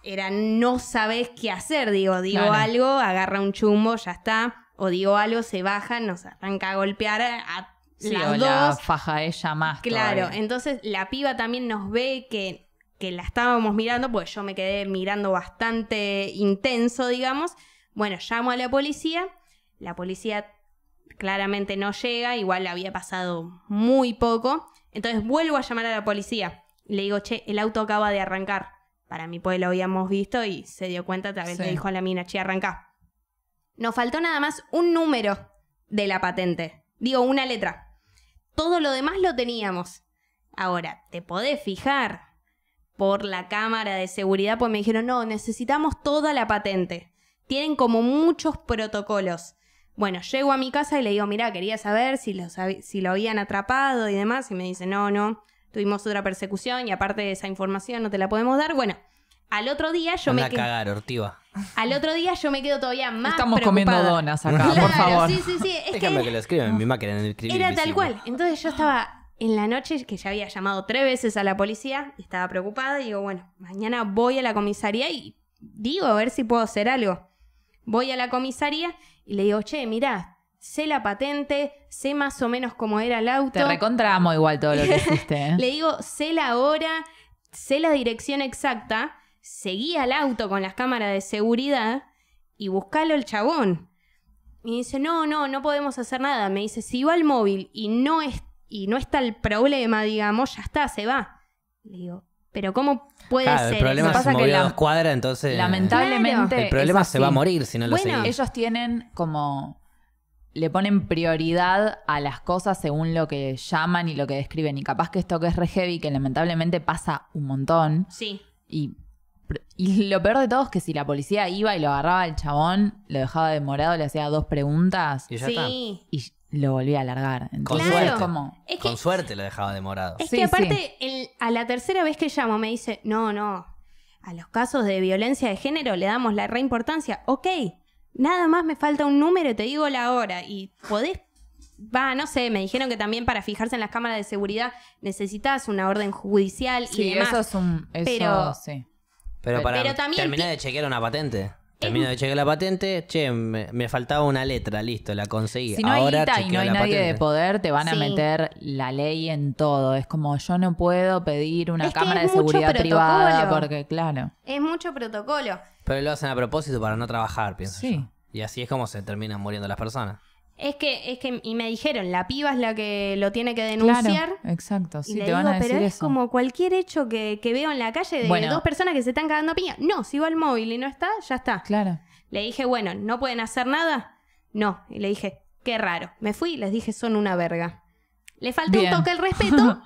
era no sabes qué hacer. Digo, digo algo, agarra un chumbo, ya está o digo algo, se baja, nos arranca a golpear a sí, La faja ella más. Claro, entonces la piba también nos ve que, que la estábamos mirando, porque yo me quedé mirando bastante intenso, digamos. Bueno, llamo a la policía, la policía claramente no llega, igual había pasado muy poco. Entonces vuelvo a llamar a la policía. Le digo, che, el auto acaba de arrancar. Para mí, pues lo habíamos visto y se dio cuenta, tal vez le dijo a la mina, che, arranca nos faltó nada más un número de la patente. Digo, una letra. Todo lo demás lo teníamos. Ahora, te podés fijar por la cámara de seguridad, pues me dijeron, no, necesitamos toda la patente. Tienen como muchos protocolos. Bueno, llego a mi casa y le digo, mira, quería saber si, si lo habían atrapado y demás. Y me dice, no, no, tuvimos otra persecución y aparte de esa información no te la podemos dar. Bueno, al otro día yo me quedo. cagar, Al otro día yo me quedo todavía más. Estamos comiendo donas acá, por favor. que, lo mi Era tal cual. Entonces yo estaba en la noche, que ya había llamado tres veces a la policía, estaba preocupada y digo, bueno, mañana voy a la comisaría y digo, a ver si puedo hacer algo. Voy a la comisaría y le digo, che, mirá, sé la patente, sé más o menos cómo era el auto. Te recontramos igual todo lo que (laughs) hiciste. ¿eh? le digo, sé la hora, sé la dirección exacta seguí al auto con las cámaras de seguridad y buscalo el chabón. Y dice, no, no, no podemos hacer nada. Me dice, si va al móvil y no, es, y no está el problema, digamos, ya está, se va. Le digo, pero ¿cómo puede ser? El problema se movió que entonces... Lamentablemente... El problema se va a morir si no lo bueno, ellos tienen como... Le ponen prioridad a las cosas según lo que llaman y lo que describen. Y capaz que esto que es re heavy, que lamentablemente pasa un montón. Sí. Y y lo peor de todo es que si la policía iba y lo agarraba al chabón, lo dejaba demorado, le hacía dos preguntas. Y Y lo volvía a alargar. con, suerte. Como... con suerte lo dejaba demorado. Es que aparte, a la tercera vez que llamo me dice, no, no, a los casos de violencia de género le damos la reimportancia. Ok, nada más me falta un número te digo la hora. Y podés va, no sé, me dijeron que también para fijarse en las cámaras de seguridad necesitas una orden judicial sí, y Eso es un, sí. Pero para Pero terminé de chequear una patente. Termino de chequear la patente, che, me, faltaba una letra, listo, la conseguí. Ahora Si no hay nadie de poder, te van a meter la ley en todo. Es como yo no puedo pedir una cámara de seguridad privada porque, claro. Es mucho protocolo. Pero lo hacen a propósito para no trabajar, pienso Sí. yo. Y así es como se terminan muriendo las personas es que, es que, y me dijeron, la piba es la que lo tiene que denunciar. exacto, sí, te van a decir pero es como cualquier hecho que, veo en la calle de dos personas que se están cagando a piña. No, si va al móvil y no está, ya está. Claro. Le dije, bueno, ¿no pueden hacer nada? No. Y le dije, qué raro. Me fui y les dije, son una verga. Le faltó un toque el respeto,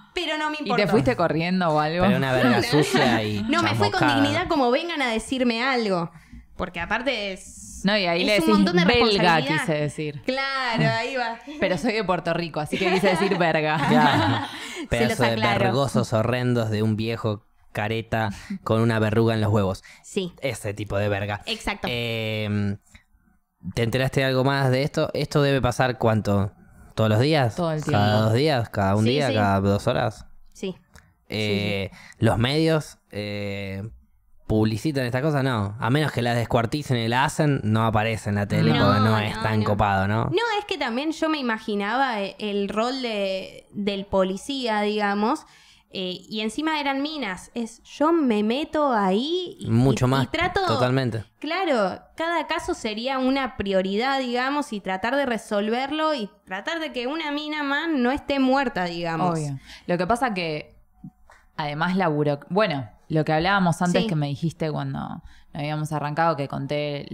(laughs) pero no me importa. ¿Y te fuiste corriendo o algo? Pero una verga (laughs) y. No, me fui con dignidad como vengan a decirme algo. Porque aparte es no, y ahí le decís belga, quise decir. Claro, ahí va. (laughs) Pero soy de Puerto Rico, así que quise decir verga. Pero (laughs) (laughs) de vergosos horrendos de un viejo careta con una verruga en los huevos. Sí. Ese tipo de verga. Exacto. Em, ¿Te enteraste algo más de esto? ¿Esto debe pasar cuánto? ¿Todos los días? Todo el tiempo. ¿Cada dos días? ¿Cada un día? ¿Cada dos horas? Sí. Eh, los medios eh, publicitan estas cosas, no. A menos que la descuarticen y la hacen, no aparece en la tele no, porque no es tan copado, ¿no? No, es que también yo me imaginaba eh, el rol de, del policía, digamos. Eh, y encima eran minas. Es yo me meto ahí y, Mucho más. trato, totalmente. Claro, cada caso sería una prioridad, digamos, y tratar de resolverlo y tratar de que una mina más no esté muerta, digamos. Obvio. Lo que pasa que además la buro... Bueno, lo que hablábamos antes que me dijiste cuando habíamos arrancado, que conté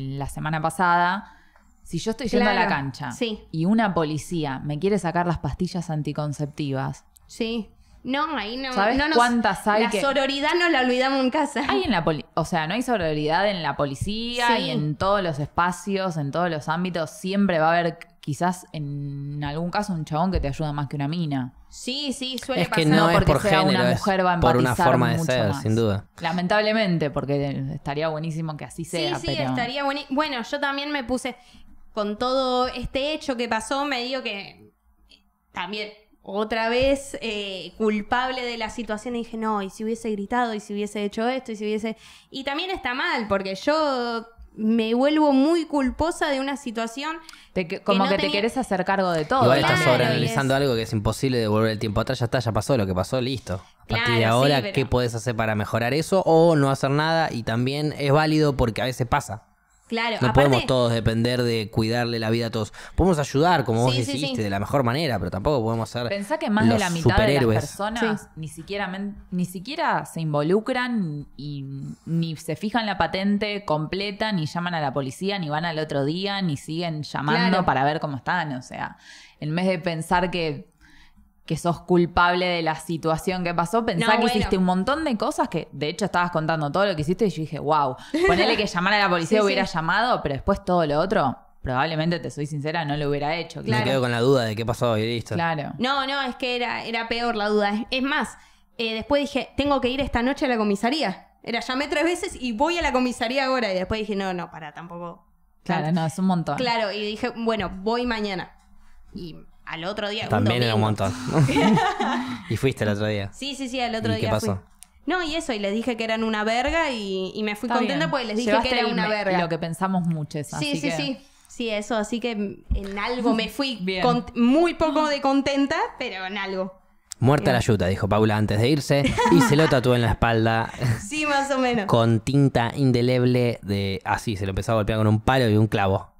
la semana pasada, si yo estoy yendo a la cancha y una policía me quiere sacar las pastillas anticonceptivas. Sí. No, ahí no. ¿Sabes cuántas hay? La sororidad no la olvidamos en casa. o sea, no hay sororidad en la policía y en todos los espacios, en todos los ámbitos. Siempre va a haber, quizás en algún caso, un chabón que te ayuda más que una mina. Sí, sí, suele pasar no es por una mujer va a por una forma de ser, sin duda. Lamentablemente, porque estaría buenísimo que así sea. Sí, sí, estaría buenísimo. Bueno, yo también me puse con todo este hecho que pasó, me digo que también otra vez eh, culpable de la situación y dije, no, y si hubiese gritado, y si hubiese hecho esto, y si hubiese... Y también está mal, porque yo me vuelvo muy culposa de una situación. que, como que, te quieres hacer cargo de todo. Igual estás sobreanalizando algo que es imposible de el tiempo atrás, ya está, ya pasó lo que pasó, listo. A partir de ahora, ¿qué puedes hacer para mejorar eso? O no hacer nada, y también es válido porque a veces pasa no podemos todos depender de cuidarle la vida a todos. Podemos ayudar, como vos decís, de la mejor manera, pero tampoco podemos ser. Pensá que más de la mitad de las personas ni, siquiera ni siquiera se involucran y ni se fijan la patente completa, ni llaman a la policía, ni van al otro día, ni siguen llamando para ver cómo están. O sea, en vez de pensar que que sos culpable de la situación que pasó. Pensá que hiciste un montón de cosas que, de hecho, estabas contando todo lo que hiciste y yo dije, wow, Ponerle que llamar a la policía (laughs) hubiera llamado, pero después todo lo otro, probablemente, te soy sincera, no lo hubiera hecho. Claro. Me quedo con la duda de qué pasó y listo. Claro. No, no, es que era, era peor la duda. Es más, eh, después dije, tengo que ir esta noche a la comisaría. Era, llamé tres veces y voy a la comisaría ahora. Y después dije, no, no, para, tampoco. Claro, claro no, es un montón. Claro, y dije, bueno, voy mañana. Y al otro día. También era un montón. (laughs) y fuiste el otro día. Sí, sí, sí, al otro ¿Y día. ¿Qué pasó? No, y eso, y les dije que eran una verga y, me fui contenta porque les dije que era una verga. Lo que pensamos mucho es Sí, sí, sí. Sí, eso, así que en algo me fui (laughs) muy poco de contenta, pero en algo. Muerta la yuta, dijo Paula antes de irse, y se lo tatuó en la espalda. (laughs) Sí, más o menos. Con tinta indeleble de. Así, se lo empezó a golpear con un palo y un clavo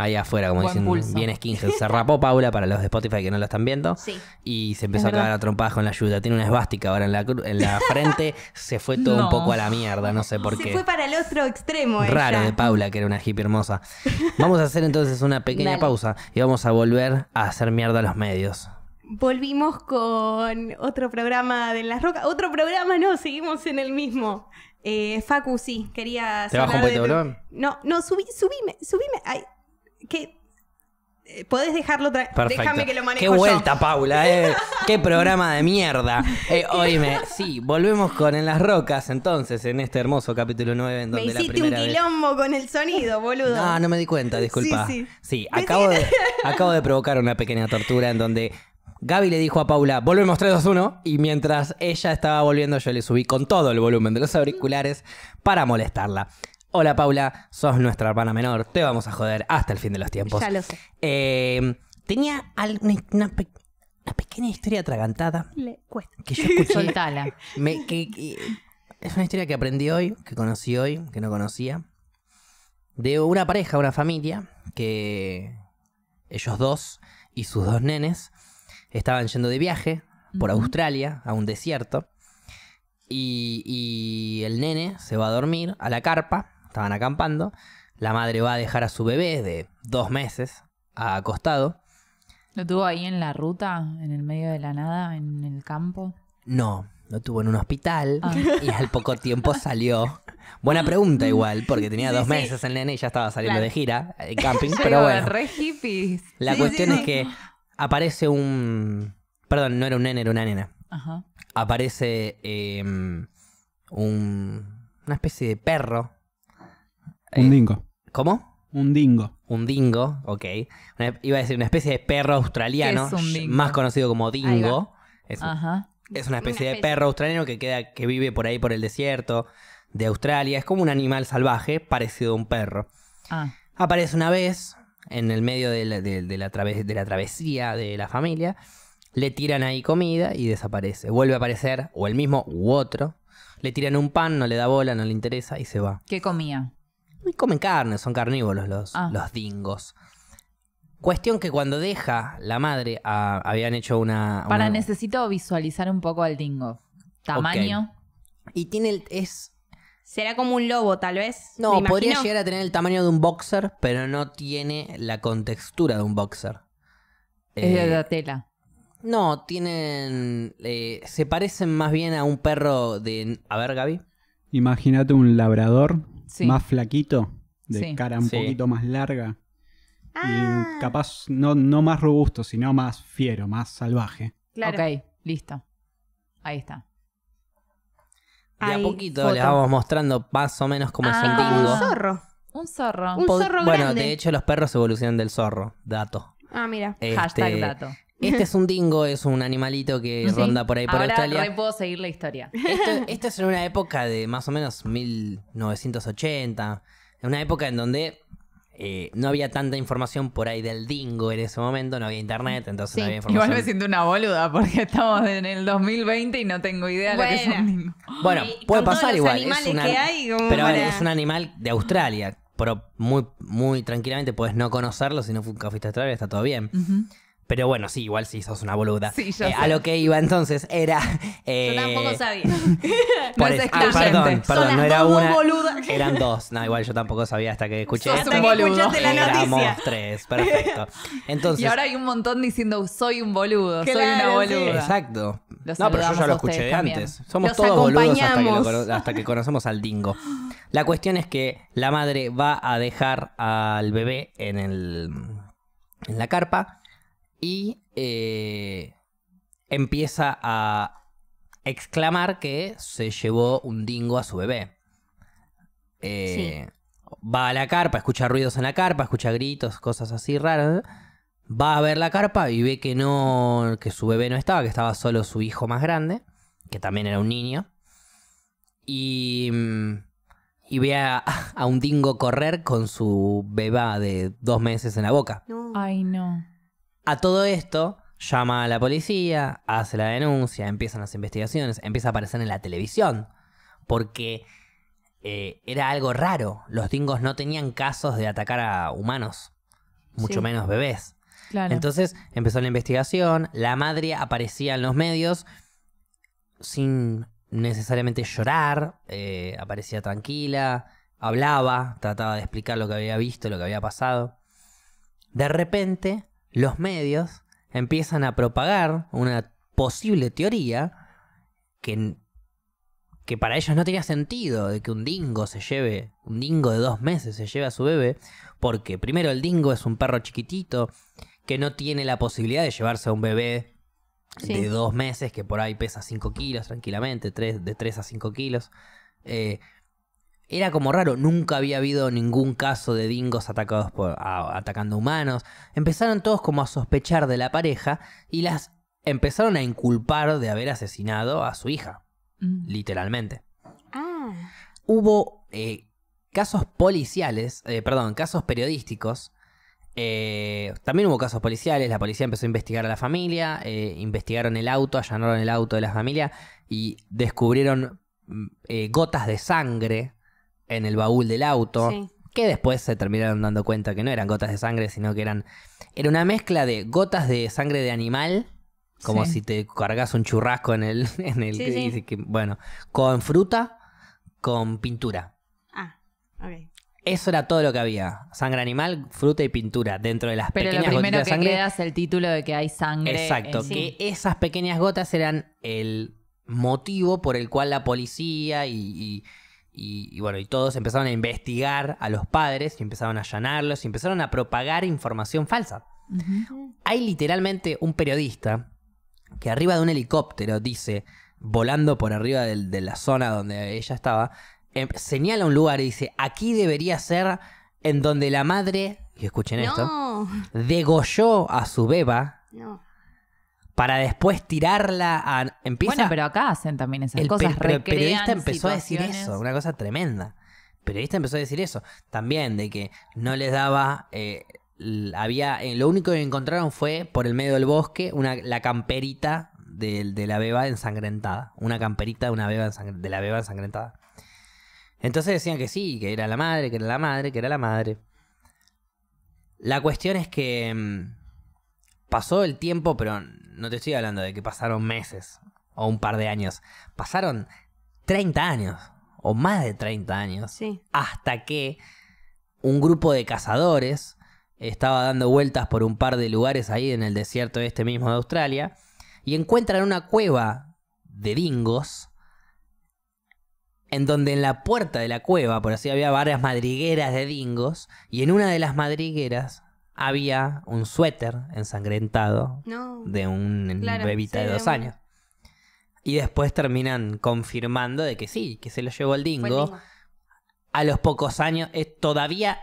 ahí afuera, como dicen, bien skinhead. (laughs) Se rapó Paula para los de Spotify que no lo están viendo. Sí. Y se empezó a cagar a trompadas con la ayuda. Tiene una esvástica ahora en la, en la frente. (laughs) se fue todo un poco a la mierda, no sé por qué. Se fue para el otro extremo. Raro de Paula, que era una hippie hermosa. (laughs) Vamos a hacer entonces una pequeña pausa y vamos a volver a hacer mierda a los medios. Volvimos con otro programa de Las Rocas. Otro programa, no, seguimos en el mismo. Eh, Facu, sí, quería... ¿Te bajo un No, no, subí, subime, subime. ¿Qué? Eh, podés dejarlo Déjame que lo maneje. Qué vuelta, Paula, ¿eh? (laughs) Qué programa de mierda. Eh, oíme, sí, volvemos con En las Rocas entonces, en este hermoso capítulo 9. En donde me hiciste un quilombo con el sonido, boludo. No, no me di cuenta, disculpa. Sí, sí. acabo, de, acabo de provocar una pequeña tortura en donde Gaby le dijo a Paula, volvemos 3, 2, 1. Y mientras ella estaba volviendo, yo le subí con todo el volumen de los auriculares para molestarla. Hola Paula, sos nuestra hermana menor, te vamos a joder hasta el fin de los tiempos. Ya lo sé. Eh, tenía una, pequeña historia atragantada. Le Que yo escuché. Soltala. Me, es una historia que aprendí hoy, que conocí hoy, que no conocía. De una pareja, una familia, que ellos dos y sus dos nenes estaban yendo de viaje por Australia, a un desierto. Y, y el nene se va a dormir a la carpa estaban acampando. La madre va a dejar a su bebé de dos meses acostado. ¿Lo tuvo ahí en la ruta, en el medio de la nada, en el campo? No, lo tuvo en un hospital ah. (laughs) y al poco tiempo salió. Buena pregunta (laughs) igual, porque tenía dos meses el nene y ya estaba saliendo de gira, de eh, camping, (laughs) pero bueno. Re hippies. La cuestión es que aparece un... Perdón, no era un nene, era una nena. Ajá. Aparece em, un... una especie de perro un eh, dingo. ¿Cómo? Un dingo. Un dingo, ok. iba a decir una especie de perro australiano, más conocido como dingo. Es, una especie, de perro australiano que queda, que vive por ahí por el desierto de Australia. Es como un animal salvaje, parecido a un perro. Ah. Aparece una vez, en el medio de la, de la travesía de la familia, le tiran ahí comida y desaparece. Vuelve a aparecer, o el mismo u otro. Le tiran un pan, no le da bola, no le interesa y se va. ¿Qué comía? Y comen carne, son carnívoros los, ah. los dingos. Cuestión que cuando deja la madre, ah, habían hecho una, Para, necesito visualizar un poco al dingo. Tamaño. Y tiene el. Es... Será como un lobo, tal vez. No, podría llegar a tener el tamaño de un boxer, pero no tiene la contextura de un boxer. Es de eh, la tela. No, tienen. Eh, se parecen más bien a un perro de. A ver, Gaby. Imagínate un labrador más flaquito, de cara un poquito más larga. Y ah. capaz no, más robusto, sino más fiero, más salvaje. Claro. Ok, listo. Ahí está. De a poquito le les vamos mostrando más o menos cómo es un ah, Un zorro. Un zorro. Un zorro grande. Bueno, de hecho los perros evolucionan del zorro. Dato. Ah, mira. Este, Hashtag dato. Este es (laughs) un dingo, es un animalito que ronda por ahí por Ahora Australia. Ahora puedo seguir la historia. (laughs) Esto, es en una época de más o menos 1980, en una época en donde eh, no había tanta información por ahí del dingo en ese momento, no había internet, entonces no había información. Igual me siento una boluda porque estamos en el 2020 y no tengo idea de lo que es un dingo. Bueno, puede pasar igual. Es que hay, pero es un animal de Australia, pero muy, muy tranquilamente puedes no conocerlo si no fuiste a Australia, está todo bien. Pero bueno, sí, igual sí sos una boluda. Sí, eh, a lo que iba entonces era. Yo eh, tampoco sabía. (laughs) no ah, perdón, perdón, no era una. Eran dos. No, igual yo tampoco sabía hasta que escuché. Sos hasta un boludo. la Éramos tres, perfecto. (laughs) Entonces, y ahora hay un montón diciendo soy un boludo, soy una boluda. Exacto. no, pero yo ya lo escuché antes. Somos todos boludos hasta que, hasta que conocemos al dingo. La cuestión es que la madre va a dejar al bebé en el. en la carpa y eh, empieza a exclamar que se llevó un dingo a su bebé. Eh, va a la carpa, escucha ruidos en la carpa, escucha gritos, cosas así raras. Va a ver la carpa y ve que no, que su bebé no estaba, que estaba solo su hijo más grande, que también era un niño. Y, mm, y ve (laughs) a, un dingo correr con su bebé de dos meses en la boca. Ay, no. A todo esto, llama a la policía, hace la denuncia, empiezan las investigaciones, empieza a aparecer en la televisión, porque eh, era algo raro. Los dingos no tenían casos de atacar a humanos, mucho menos bebés. Entonces empezó la investigación, la madre aparecía en los medios sin necesariamente llorar, eh, aparecía tranquila, hablaba, trataba de explicar lo que había visto, lo que había pasado. De repente los medios empiezan a propagar una posible teoría que, que para ellos no tenía sentido de que un dingo se lleve, un dingo de dos meses se lleve a su bebé, porque primero el dingo es un perro chiquitito que no tiene la posibilidad de llevarse a un bebé de dos meses que por ahí pesa 5 kilos tranquilamente, de 3 a 5 kilos. Eh, era como raro, nunca había habido ningún caso de dingos atacados por, atacando humanos. Empezaron todos como a sospechar de la pareja y las empezaron a inculpar de haber asesinado a su hija, mm. literalmente. Ah. Hubo eh, casos policiales, eh, perdón, casos periodísticos. Eh, también hubo casos policiales, la policía empezó a investigar a la familia, investigaron el auto, allanaron el auto de la familia y descubrieron mm, gotas de sangre en el baúl del auto. Que después se terminaron dando cuenta que no eran gotas de sangre, sino que eran. Era una mezcla de gotas de sangre de animal. Como si te cargas un churrasco en el. (laughs) En el bueno, con fruta, con pintura. Ah, ok. Eso era todo lo que había. Sangre animal, fruta y pintura dentro de las pequeñas gotas de sangre. Pero lo primero que el título de que hay sangre. Exacto, que esas pequeñas gotas eran el motivo por el cual la policía y y, bueno, y todos empezaron a investigar a los padres, y empezaron a allanarlos, y empezaron a propagar información falsa. Hay literalmente un periodista que arriba de un helicóptero dice, volando por arriba de, la zona donde ella estaba, em, señala un lugar y dice, aquí debería ser en donde la madre, y escuchen esto, degolló a su beba para después tirarla a... Empieza, bueno, pero acá hacen también esas cosas. el periodista empezó a decir eso, una cosa tremenda. periodista empezó a decir eso. También de que no les daba... Eh, había eh, Lo único que encontraron fue por el medio del bosque una, la camperita de, de la beba ensangrentada. Una camperita de, una beba de la beba ensangrentada. Entonces decían que sí, que era la madre, que era la madre, que era la madre. La cuestión es que mm, pasó el tiempo, pero no te estoy hablando de que pasaron meses o un par de años. Pasaron 30 años o más de 30 años hasta que un grupo de cazadores estaba dando vueltas por un par de lugares ahí en el desierto este mismo de Australia y encuentran una cueva de dingos en donde en la puerta de la cueva, por así había varias madrigueras de dingos y en una de las madrigueras había un suéter ensangrentado de un bebita de dos años. Y después terminan confirmando de que sí, que se lo llevó el dingo. A los pocos años, es, todavía,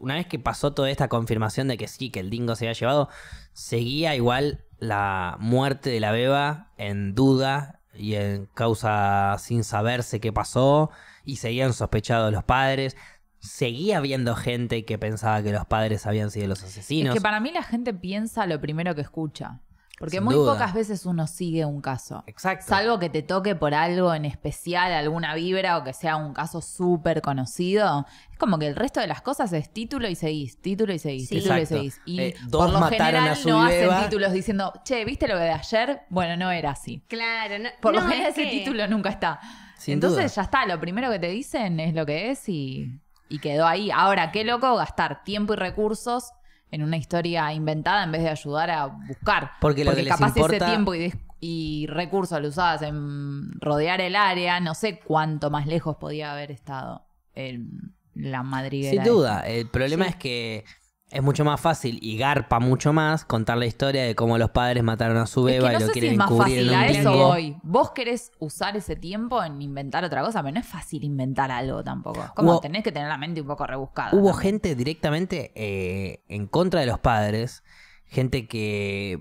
una vez que pasó toda esta confirmación de que sí, que el dingo se había llevado, seguía igual la muerte de la beba en duda y en causa sin saberse qué pasó y seguían sospechados los padres seguía viendo gente que pensaba que los padres habían sido los asesinos. Es que para mí la gente piensa lo primero que escucha. Porque muy pocas veces uno sigue un caso. Exacto. Salvo que te toque por algo en especial, alguna vibra o que sea un caso súper conocido. Es como que el resto de las cosas es título y seguís, título y seguís, título y seguís. Y eh, por lo general no hacen títulos diciendo, che, ¿viste lo de ayer? Bueno, no era así. Claro. No, por lo ese título nunca está. Entonces ya está, lo primero que te dicen es lo que es y y quedó ahí. Ahora, qué loco gastar tiempo y recursos en una historia inventada en vez de ayudar a buscar. Porque, lo que capaz ese tiempo y, y recursos lo usabas en rodear el área, no sé cuánto más lejos podía haber estado en la madriguera. Sin duda, el problema es que es mucho más fácil y garpa mucho más contar la historia de cómo los padres mataron a su beba es y lo quieren es más fácil, a eso Vos querés usar ese tiempo en inventar otra cosa, pero no es fácil inventar algo tampoco. Como tenés que tener la mente un poco rebuscada. Hubo gente directamente eh, en contra de los padres, gente que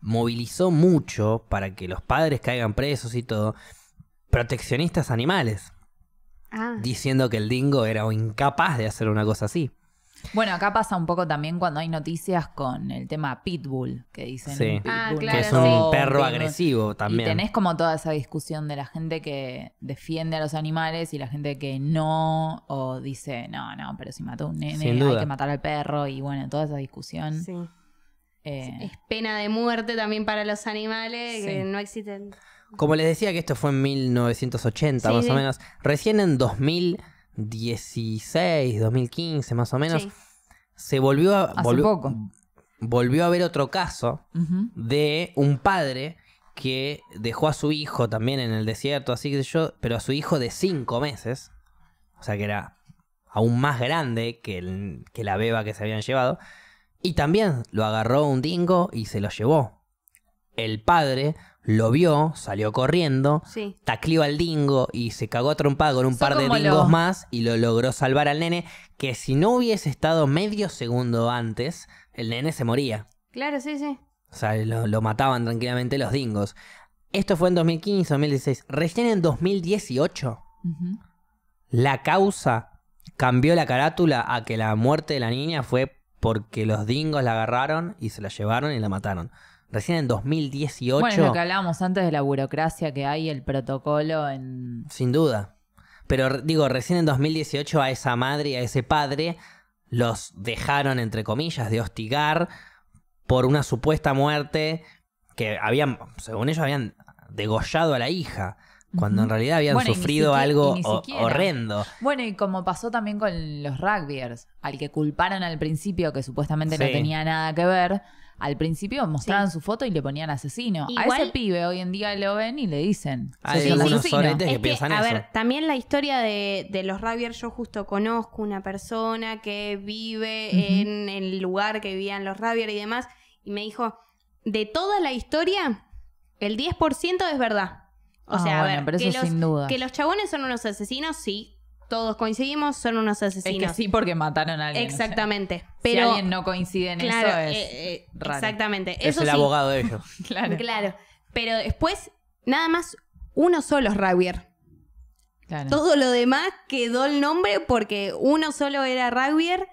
movilizó mucho para que los padres caigan presos y todo, proteccionistas animales, ah. diciendo que el dingo era incapaz de hacer una cosa así. Bueno, acá pasa un poco también cuando hay noticias con el tema Pitbull, que dicen ah, que es un perro agresivo también. Y tenés como toda esa discusión de la gente que defiende a los animales y la gente que no, o dice, no, no, pero si mató un nene hay que matar al perro, y bueno, toda esa discusión. Sí. Eh, es pena de muerte también para los animales que no existen. Como les decía que esto fue en 1980 más o menos, recién en 2000 2016, 2015 más o menos, se volvió a... volvió, Volvió a haber otro caso de un padre que dejó a su hijo también en el desierto, así que yo, pero a su hijo de 5 meses, o sea que era aún más grande que, el, que la beba que se habían llevado, y también lo agarró un dingo y se lo llevó. El padre lo vio, salió corriendo, taclió al dingo y se cagó a trompada con un par de dingos más y lo logró salvar al nene, que si no hubiese estado medio segundo antes, el nene se moría. Claro, sí, sí. O sea, lo, mataban tranquilamente los dingos. Esto fue en 2015, 2016. Recién en 2018, la causa cambió la carátula a que la muerte de la niña fue porque los dingos la agarraron y se la llevaron y la mataron. Recién en 2018. Bueno, es lo que hablábamos antes de la burocracia que hay, el protocolo en. Sin duda. Pero digo, recién en 2018 a esa madre y a ese padre los dejaron, entre comillas, de hostigar por una supuesta muerte que habían, según ellos, habían degollado a la hija cuando en realidad habían sufrido algo horrendo. Bueno, y como pasó también con los rugbyers, al que culparon al principio que supuestamente no tenía nada que ver, al principio mostraban su foto y le ponían asesino. a ese pibe hoy en día lo ven y le dicen. Hay que, a ver, también la historia de, de los rabiers. yo justo conozco una persona que vive en el lugar que vivían los rabiers y demás, y me dijo, de toda la historia, el 10% es verdad. O ah, sea, que, sin duda. que los chabones son unos asesinos, sí, todos coincidimos, son unos asesinos. Es que sí, porque mataron a alguien. Exactamente. pero, si alguien no coincide en eso, es eh, eh, Exactamente. Es el abogado de ellos. (laughs) claro. claro. Pero después, nada más, uno solo es Ravier. Todo lo demás quedó el nombre porque uno solo era Ravier.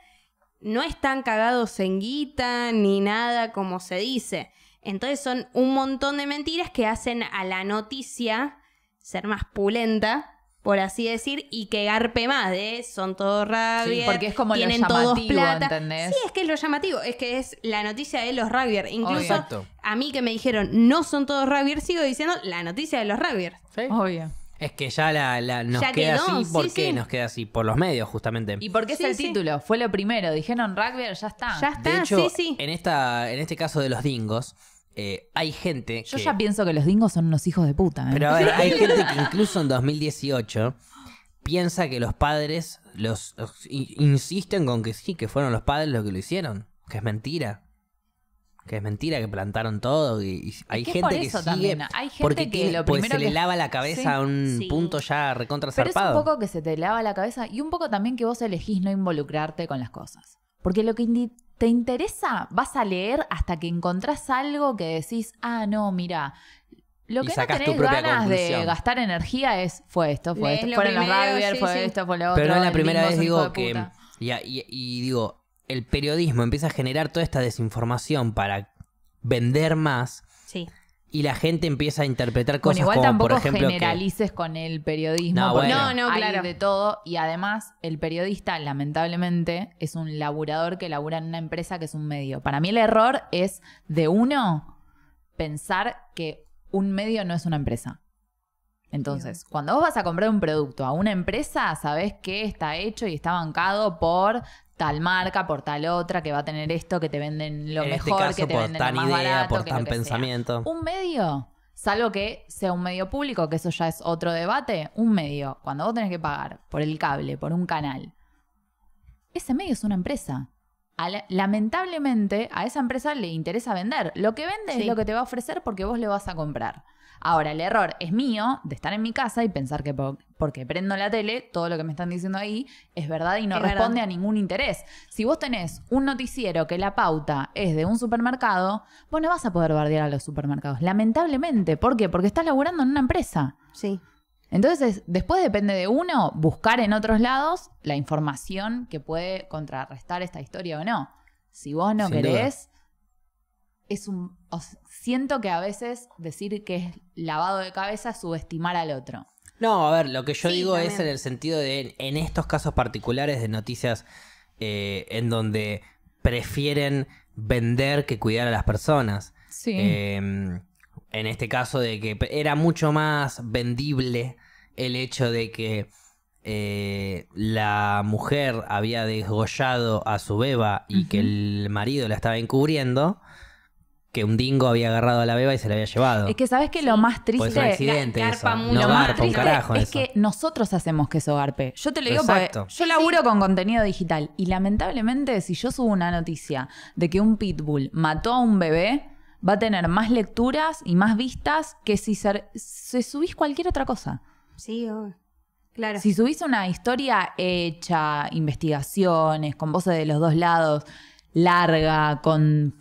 No están cagados en guita ni nada como se dice. Entonces son un montón de mentiras que hacen a la noticia ser más pulenta por así decir, y que garpe más ¿eh? son todos rabia. Sí, porque es como tienen lo llamativo, plata. ¿entendés? Sí, es que es lo llamativo, es que es la noticia de los Ravier. Incluso a mí que me dijeron no son todos Ravier, sigo diciendo la noticia de los Ravier. Obvio. Es que ya la, la nos queda así. ¿Por qué nos queda así? Por los medios, justamente. ¿Y por qué es el título? Fue lo primero. Dijeron rugby, ya está. Ya está, de hecho, En, esta, en este caso de los dingos, eh, hay gente. Yo ya pienso que los dingos son unos hijos de puta. ¿eh? Pero a ver, hay (laughs) gente que incluso en 2018 piensa que los padres los, insisten con que sí, que fueron los padres los que lo hicieron. Que es mentira. Que es mentira que plantaron todo. Y, hay, gente que sigue hay gente porque que se le lava la cabeza a un punto ya recontra Pero es un poco que se te lava la cabeza y un poco también que vos elegís no involucrarte con las cosas. Porque lo que ¿Te interesa? Vas a leer hasta que encontrás algo que decís, ah, no, mira, lo que no tenés ganas de gastar energía es, fue esto, fue esto, fueron los fue esto, fue lo otro. Pero no es la primera vez digo que, y, digo, el periodismo empieza a generar toda esta desinformación para vender más. Sí y la gente empieza a interpretar cosas bueno, igual tampoco generalices con el periodismo. No, no, claro. de todo. Y además, el periodista, lamentablemente, es un laburador que labura en una empresa que es un medio. Para mí, el error es de uno pensar que un medio no es una empresa. Entonces, cuando vos vas a comprar un producto a una empresa, sabés que está hecho y está bancado por tal marca, por tal otra, que va a tener esto, que te venden lo este mejor, que te venden lo más idea, por que tan pensamiento. Un medio, salvo que sea un medio público, que eso ya es otro debate, un medio, cuando vos tenés que pagar por el cable, por un canal, ese medio es una empresa. lamentablemente a esa empresa le interesa vender. Lo que vende es lo que te va a ofrecer porque vos le vas a comprar. Ahora, el error es mío de estar en mi casa y pensar que porque prendo la tele, todo lo que me están diciendo ahí es verdad y no responde a ningún interés. Si vos tenés un noticiero que la pauta es de un supermercado, vos no vas a poder bardear a los supermercados, lamentablemente. ¿Por qué? Porque estás laburando en una empresa. Sí. Entonces, después depende de uno buscar en otros lados la información que puede contrarrestar esta historia o no. Si vos no querés, es un siento que a veces decir que es lavado de cabeza es subestimar al otro. No, a ver, lo que yo digo es en el sentido de, en estos casos particulares de noticias eh, en donde prefieren vender que cuidar a las personas. Sí. Em, en este caso de que era mucho más vendible el hecho de que eh, la mujer había desgollado a su beba y que el marido la estaba encubriendo que un dingo había agarrado a la beba y se la había llevado. Es que sabes que lo más triste es accidente es que nosotros hacemos que eso garpe. Yo te lo digo porque yo laburo con contenido digital y lamentablemente si yo subo una noticia de que un pitbull mató a un bebé va a tener más lecturas y más vistas que si subís cualquier otra cosa. Sí, Claro. Si subís una historia hecha, investigaciones, con voces de los dos lados, larga, con...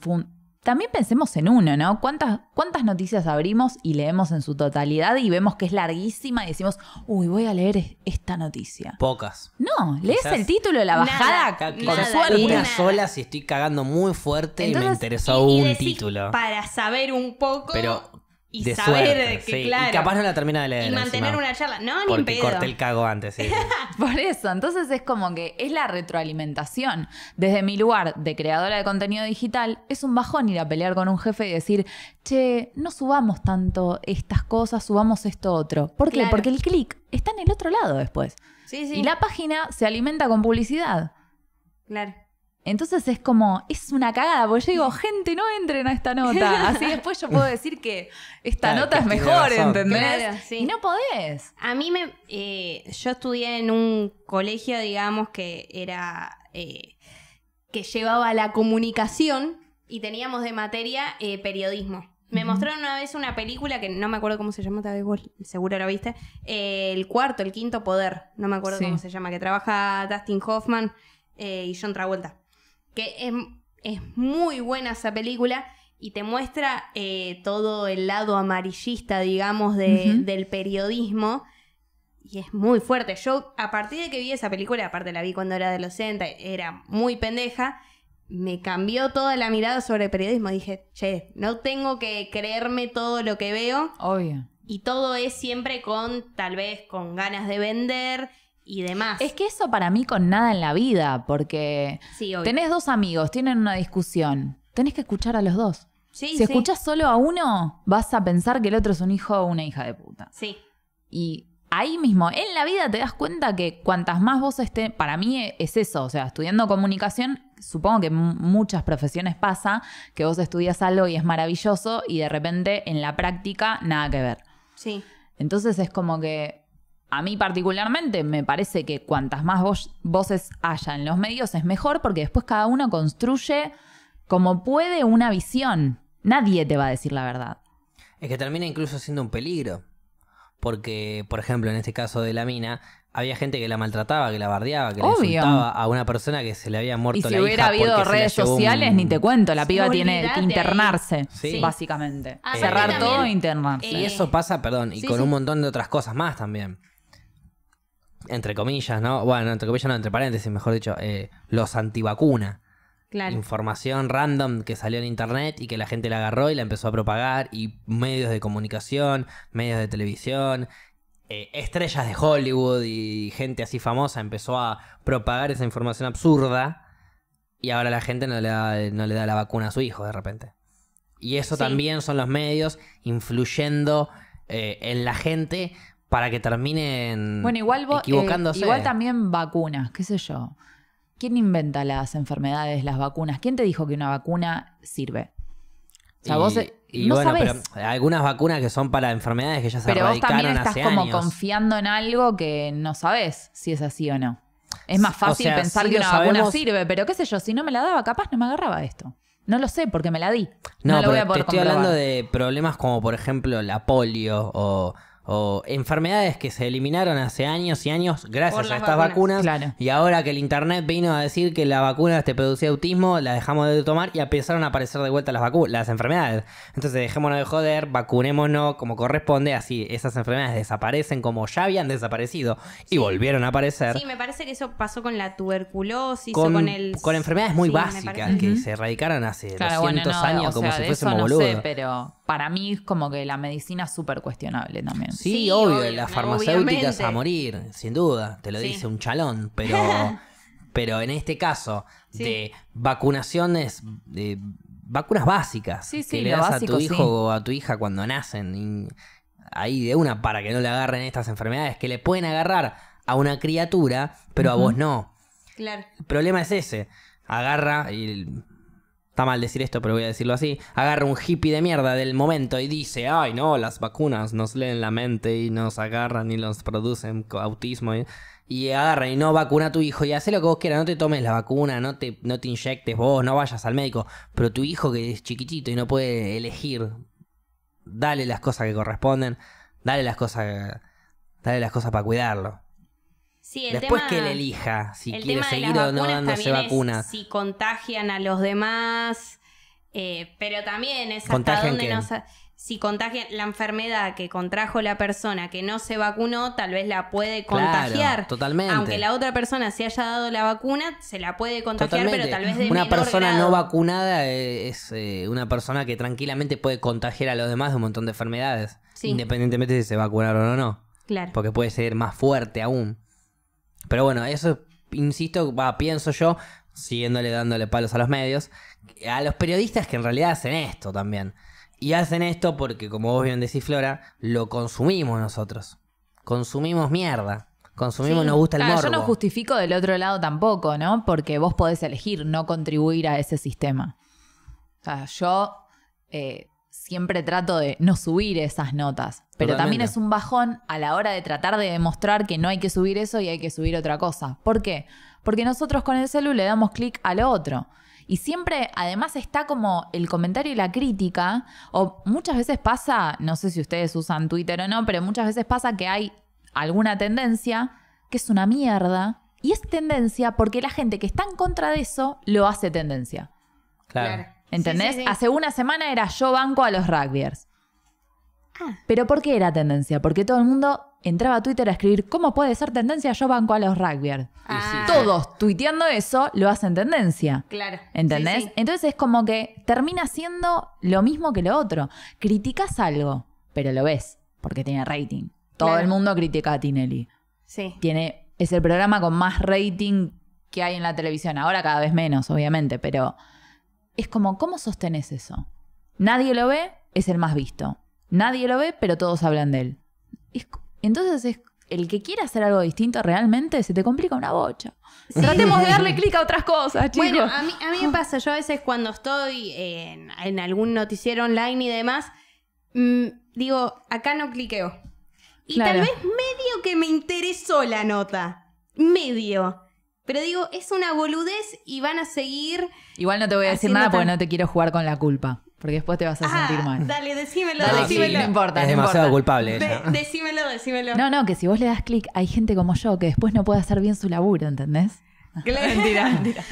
También pensemos en uno, ¿no? ¿Cuántas, ¿Cuántas noticias abrimos y leemos en su totalidad y vemos que es larguísima y decimos, uy, voy a leer esta noticia? Pocas. No, lees el título, de la bajada, nada, con suerte. Una sola si estoy cagando muy fuerte y me interesó un título. Para saber un poco. Pero y saber que claro. Y capaz no la termina de leer. Y mantener una charla. No, ni pedo. corté el cago antes, sí. (laughs) Por eso, entonces es como que es la retroalimentación. Desde mi lugar de creadora de contenido digital, es un bajón ir a pelear con un jefe y decir, che, no subamos tanto estas cosas, subamos esto otro. ¿Por qué? Porque el clic está en el otro lado después. Y la página se alimenta con publicidad. Claro. Entonces es como, es una cagada, porque yo digo, (laughs) gente, no entren a esta nota. (laughs) Así después yo puedo decir que esta nota es mejor, ¿entendés? Y no podés. A mí me. Eh, yo estudié en un colegio, digamos, que era. Eh, que llevaba la comunicación y teníamos de materia eh, periodismo. Me mostraron una vez una película que no me acuerdo cómo se llama, tal vez vos seguro la viste. el cuarto, el quinto poder, no me acuerdo cómo se llama, que trabaja Dustin Hoffman y John Travolta es, muy buena esa película y te muestra eh, todo el lado amarillista, digamos, del periodismo. Y es muy fuerte. Yo, a partir de que vi esa película, aparte la vi cuando era de los 60, era muy pendeja, me cambió toda la mirada sobre el periodismo. Dije, che, no tengo que creerme todo lo que veo. Obvio. Y todo es siempre con, tal vez, con ganas de vender, y demás. Es que eso para mí con nada en la vida, porque tenés dos amigos, tienen una discusión, tenés que escuchar a los dos. si escuchas escuchás solo a uno, vas a pensar que el otro es un hijo o una hija de puta. Sí. Y ahí mismo, en la vida te das cuenta que cuantas más vos estés, para mí es eso, o sea, estudiando comunicación, supongo que en muchas profesiones pasa, que vos estudias algo y es maravilloso y de repente en la práctica nada que ver. Sí. Entonces es como que a mí particularmente me parece que cuantas más voces haya en los medios es mejor porque después cada uno construye como puede una visión. Nadie te va a decir la verdad. Es que termina incluso siendo un peligro. Porque, por ejemplo, en este caso de la mina, había gente que la maltrataba, que la bardeaba, que le insultaba a una persona que se le había muerto la hija. Si hubiera habido redes sociales, ni te cuento, la piba tiene que internarse, básicamente. Ah, Cerrar todo e internarse. Y eso pasa, perdón, y con un montón de otras cosas más también entre comillas, ¿no? Bueno, entre comillas, no, entre paréntesis, mejor dicho, eh, los antivacuna. Claro. Información random que salió en internet y que la gente la agarró y la empezó a propagar. Y medios de comunicación, medios de televisión, eh, estrellas de Hollywood y gente así famosa empezó a propagar esa información absurda. Y ahora la gente no le da, la vacuna a su hijo de repente. Y eso también son los medios influyendo eh, en la gente para que terminen bueno, igual eh, equivocándose. igual también vacunas, qué sé yo. ¿Quién inventa las enfermedades, las vacunas? ¿Quién te dijo que una vacuna sirve? O sea, vos eh, no algunas vacunas que son para enfermedades que ya se erradicaron hace Pero vos también estás como confiando en algo que no sabes si es así o no. Es más fácil pensar que una vacuna sirve, pero qué sé yo, si no me la daba, capaz no me agarraba esto. No lo sé porque me la di. No, lo voy a te estoy hablando de problemas como, por ejemplo, la polio o o enfermedades que se eliminaron hace años y años gracias a estas vacunas, y ahora que el internet vino a decir que la vacuna te producía autismo, la dejamos de tomar y empezaron a aparecer de vuelta las vacunas, las enfermedades. Entonces dejémonos de joder, vacunémonos como corresponde, así esas enfermedades desaparecen como ya habían desaparecido y volvieron a aparecer. Sí, me parece que eso pasó con la tuberculosis con, enfermedades muy básicas que se erradicaron hace claro, años como si fuésemos no pero para mí es como que la medicina es súper cuestionable también. Sí, obvio, las farmacéuticas a morir, sin duda, te lo dice un chalón, pero, (laughs) pero en este caso de vacunaciones, de vacunas básicas que le das a tu hijo o a tu hija cuando nacen, ahí de una para que no le agarren estas enfermedades que le pueden agarrar a una criatura, pero a vos no. Claro. El problema es ese, agarra y está mal decir esto, pero voy a decirlo así, agarra un hippie de mierda del momento y dice, ay no, las vacunas nos leen la mente y nos agarran y nos producen autismo. Y, agarra y no vacuna a tu hijo y hace lo que vos quieras, no te tomes la vacuna, no te, no te inyectes vos, no vayas al médico, pero tu hijo que es chiquitito y no puede elegir, dale las cosas que corresponden, dale las cosas, dale las cosas para cuidarlo. Después que él elija si quiere seguir o no dándose vacuna. si contagian a los demás, eh, pero también es hasta dónde nos, si contagian la enfermedad que contrajo la persona que no se vacunó, tal vez la puede contagiar. totalmente. Aunque la otra persona se haya dado la vacuna, se la puede contagiar, pero tal vez de Una persona no vacunada es eh, una persona que tranquilamente puede contagiar a los demás de un montón de enfermedades, independientemente si se vacunaron o no. Claro. Porque puede ser más fuerte aún. Pero bueno, eso, insisto, pienso yo, siguiéndole dándole palos a los medios, a los periodistas que en realidad hacen esto también. Y hacen esto porque, como vos bien decís, Flora, lo consumimos nosotros. Consumimos mierda. Consumimos, nos gusta el morbo. Yo no justifico del otro lado tampoco, ¿no? Porque vos podés elegir no contribuir a ese sistema. O sea, yo eh, siempre trato de no subir esas notas. Pero también es un bajón a la hora de tratar de demostrar que no hay que subir eso y hay que subir otra cosa. ¿Por qué? Porque nosotros con el celular le damos clic a lo otro. Y siempre, además, está como el comentario y la crítica, o muchas veces pasa, no sé si ustedes usan Twitter o no, pero muchas veces pasa que hay alguna tendencia que es una mierda, y es tendencia porque la gente que está en contra de eso lo hace tendencia. claro. ¿Entendés? Hace una semana era yo banco a los rugbyers. Ah. Pero ¿por qué era tendencia? Porque todo el mundo entraba a Twitter a escribir, ¿cómo puede ser tendencia yo banco a los rugbyers? Ah. Todos tuiteando eso lo hacen tendencia. Claro. ¿Entendés? Entonces es como que termina siendo lo mismo que lo otro. Criticas algo, pero lo ves, porque tiene rating. Todo el mundo critica a Tinelli. Sí. Tiene, es el programa con más rating que hay en la televisión. Ahora cada vez menos, obviamente, pero es como, ¿cómo sostenes eso? Nadie lo ve, es el más visto. Nadie lo ve, pero todos hablan de él. entonces es el que quiera hacer algo distinto realmente se te complica una bocha. Tratemos de (laughs) darle clic a otras cosas, chicos. Bueno, a mí, me pasa, yo a veces cuando estoy en, algún noticiero online y demás, mm, digo, acá no cliqueo. Y tal vez medio que me interesó la nota. Medio. Pero digo, es una boludez y van a seguir. Igual no te voy a decir nada porque no te quiero jugar con la culpa. Porque después te vas a ah, sentir mal. Dale, decímelo, no, decímelo. no importa. Es demasiado culpable. Ella. decímelo, decímelo. No, no, que si vos le das clic, hay gente como yo que después no puede hacer bien su laburo, ¿entendés? Claro. mentira, mentira.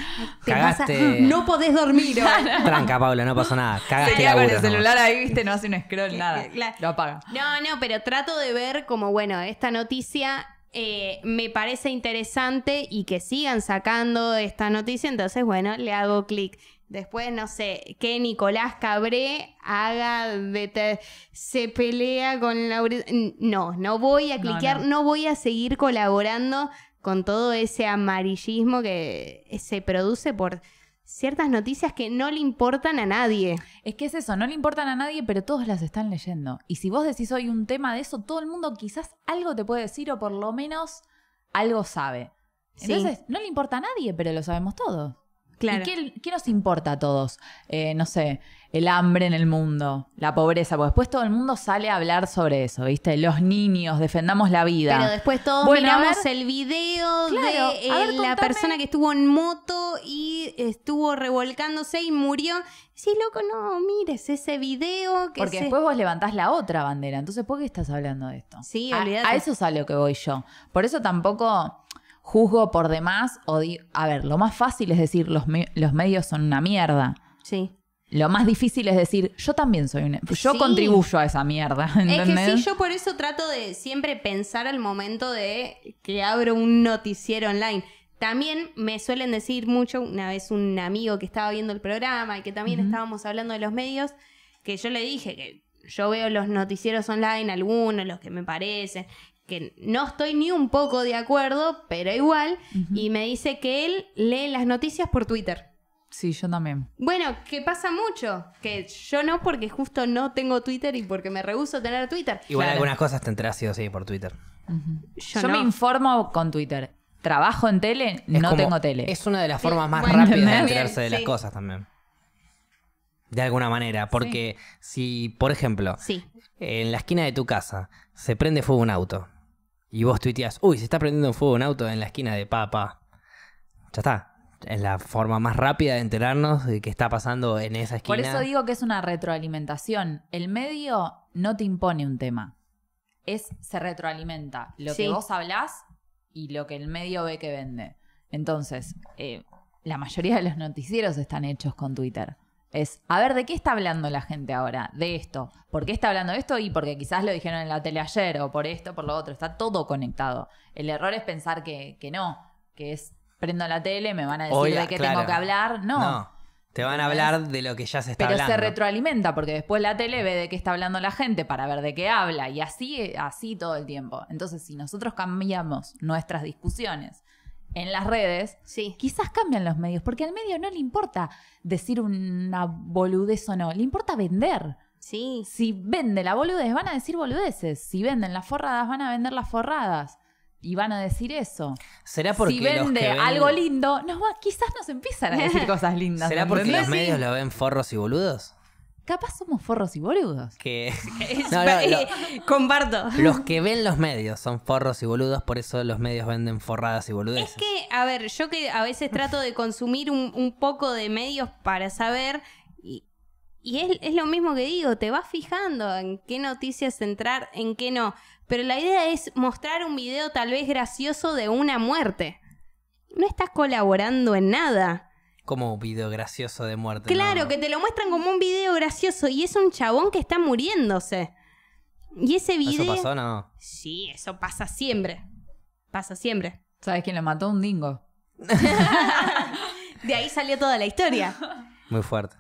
Te no podés dormir. (laughs) Tranca, Paula, no pasó nada. Cagaste con el celular ahí, viste, no hace un scroll, nada. Lo apaga. No, no, pero trato de ver como, bueno, esta noticia eh, me parece interesante y que sigan sacando esta noticia, entonces bueno, le hago clic. Después, no sé, que Nicolás Cabré haga de se pelea con No, no voy a cliquear, no, voy a seguir colaborando con todo ese amarillismo que se produce por ciertas noticias que no le importan a nadie. Es que es eso, no le importan a nadie, pero todos las están leyendo. Y si vos decís hoy un tema de eso, todo el mundo quizás algo te puede decir o por lo menos algo sabe. Entonces, no le importa a nadie, pero lo sabemos todos. Claro. ¿Y qué, nos importa a todos? Eh, no sé, el hambre en el mundo, la pobreza, porque después todo el mundo sale a hablar sobre eso, ¿viste? Los niños, defendamos la vida. Pero después todos miramos el video de eh, la persona que estuvo en moto y estuvo revolcándose y murió. Sí, loco, no, mires ese video que Porque después vos levantás la otra bandera, entonces ¿por qué estás hablando de esto? Sí, a, eso sale lo que voy yo. Por eso tampoco juzgo por demás o digo, a ver, lo más fácil es decir los, los medios son una mierda. Sí. Lo más difícil es decir, yo también soy un... Yo contribuyo a esa mierda, ¿entendés? Es que sí, yo por eso trato de siempre pensar al momento de que abro un noticiero online. También me suelen decir mucho, una vez un amigo que estaba viendo el programa y que también estábamos hablando de los medios, que yo le dije que yo veo los noticieros online, algunos, los que me parecen, que no estoy ni un poco de acuerdo, pero igual, y me dice que él lee las noticias por Twitter. Sí, yo también. Bueno, que pasa mucho, que yo no porque justo no tengo Twitter y porque me rehuso a tener Twitter. Igual algunas cosas te enteras sí sí por Twitter. Yo, me informo con Twitter. Trabajo en tele, no tengo tele. Es una de las formas más rápidas de enterarse de las cosas también. De alguna manera, porque si, por ejemplo, en la esquina de tu casa se prende fuego un auto y vos tuiteás, uy, se está prendiendo fuego un auto en la esquina de papá, ya está, es la forma más rápida de enterarnos de qué está pasando en esa esquina. Por eso digo que es una retroalimentación. El medio no te impone un tema. Es se retroalimenta. Lo que vos hablás y lo que el medio ve que vende. Entonces, eh, la mayoría de los noticieros están hechos con Twitter. Es, a ver, ¿de qué está hablando la gente ahora? De esto. ¿Por qué está hablando de esto? Y porque quizás lo dijeron en la tele ayer, o por esto, por lo otro. Está todo conectado. El error es pensar que, que no, que es prendo la tele, me van a decir de qué tengo que hablar. No. Te van a hablar de lo que ya se está hablando. Pero se retroalimenta porque después la tele ve de qué está hablando la gente para ver de qué habla y así, así todo el tiempo. Entonces, si nosotros cambiamos nuestras discusiones en las redes, quizás cambian los medios, porque al medio no le importa decir una boludez o no, le importa vender. Sí. Si vende la boludez, van a decir boludeces. Si venden las forradas, van a vender las forradas y van a decir eso. ¿Será porque si vende algo lindo, quizás nos empiezan a (laughs) decir cosas lindas. ¿Será porque los medios lo ven forros y boludos? Capaz somos forros y boludos. Que (laughs) (laughs) comparto. Los que ven los medios son forros y boludos, por eso los medios venden forradas y boludeces. Es que, a ver, yo que a veces trato de consumir un poco de medios para saber y es, es, lo mismo que digo, te vas fijando en qué noticias entrar, en qué no. Pero la idea es mostrar un video tal vez gracioso de una muerte. No estás colaborando en nada. Como un video gracioso de muerte. Claro, que te lo muestran como un video gracioso y es un chabón que está muriéndose. Y ese video... ¿Eso pasó no? Sí, eso pasa siempre. Pasa siempre. ¿Sabes quién lo mató? Un dingo. (laughs) de ahí salió toda la historia. Muy fuerte.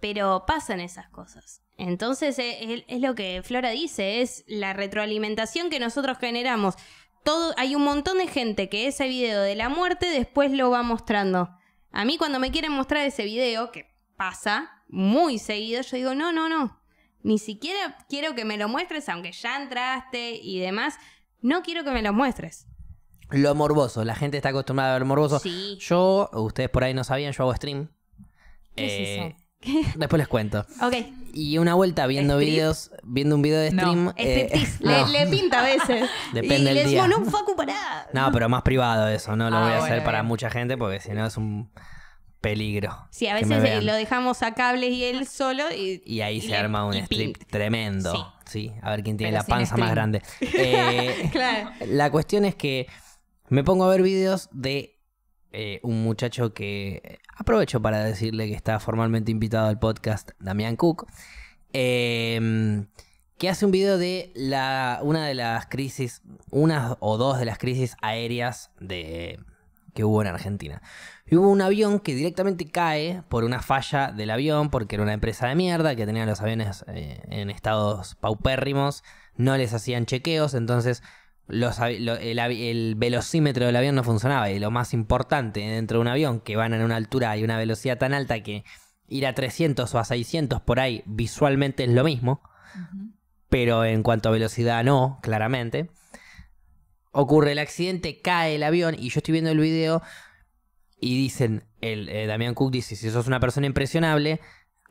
Pero pasan esas cosas. Entonces e, es, lo que Flora dice, es la retroalimentación que nosotros generamos. Todo, hay un montón de gente que ese video de la muerte después lo va mostrando. A mí cuando me quieren mostrar ese video, que pasa muy seguido, yo digo, no, no, no, ni siquiera quiero que me lo muestres, aunque ya entraste y demás, no quiero que me lo muestres. Lo morboso, la gente está acostumbrada a ver morboso. Yo, ustedes por ahí no sabían, yo hago stream. ¿Qué eh, (laughs) Después les cuento. Ok. Y una vuelta viendo videos, viendo un video de stream. Eh, (laughs) no. le, pinta a veces. (laughs) Depende y decimos No, un facu nada No, pero más privado eso, no lo ah, voy a hacer para mucha gente porque si no es un peligro. Sí, a veces lo dejamos a cables y él solo y. Y ahí se arma un strip tremendo. Sí. a ver quién tiene la panza más grande. Eh, la cuestión es que me pongo a ver videos de eh, un muchacho que aprovecho para decirle que está formalmente invitado al podcast, Damián Cook, em, que hace un video de la, una de las crisis, unas o dos de las crisis aéreas de, que hubo en Argentina. hubo un avión que directamente cae por una falla del avión, porque era una empresa de mierda que tenía los aviones eh, en estados paupérrimos, no les hacían chequeos, entonces el, velocímetro del avión no funcionaba. Y lo más importante dentro de un avión, que van a una altura y una velocidad tan alta que ir a 300 o a 600 por ahí visualmente es lo mismo. Pero en cuanto a velocidad no, claramente. Ocurre el accidente, cae el avión y yo estoy viendo el video y dicen, el, eh, Damián Cook dice, si sos una persona impresionable,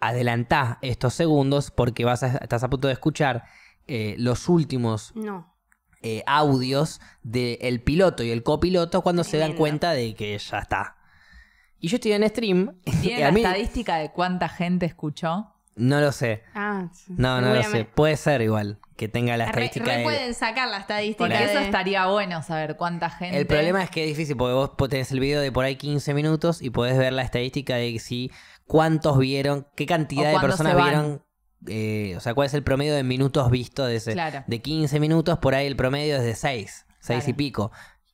adelantá estos segundos porque vas estás a punto de escuchar eh, los últimos... No eh, audios del piloto y el copiloto cuando se dan cuenta de que ya está. Y yo estoy en stream. (laughs) ¿Tiene la estadística de cuánta gente escuchó? No lo sé. Ah, no, no lo sé. Puede ser igual que tenga la estadística. pueden sacar la estadística. eso estaría bueno saber cuánta gente. El problema es que es difícil porque vos tenés el video de por ahí 15 minutos y podés ver la estadística de si cuántos vieron, qué cantidad de personas vieron eh, o sea, cuál es el promedio de minutos visto de ese. De 15 minutos, por ahí el promedio es de 6, 6 y pico.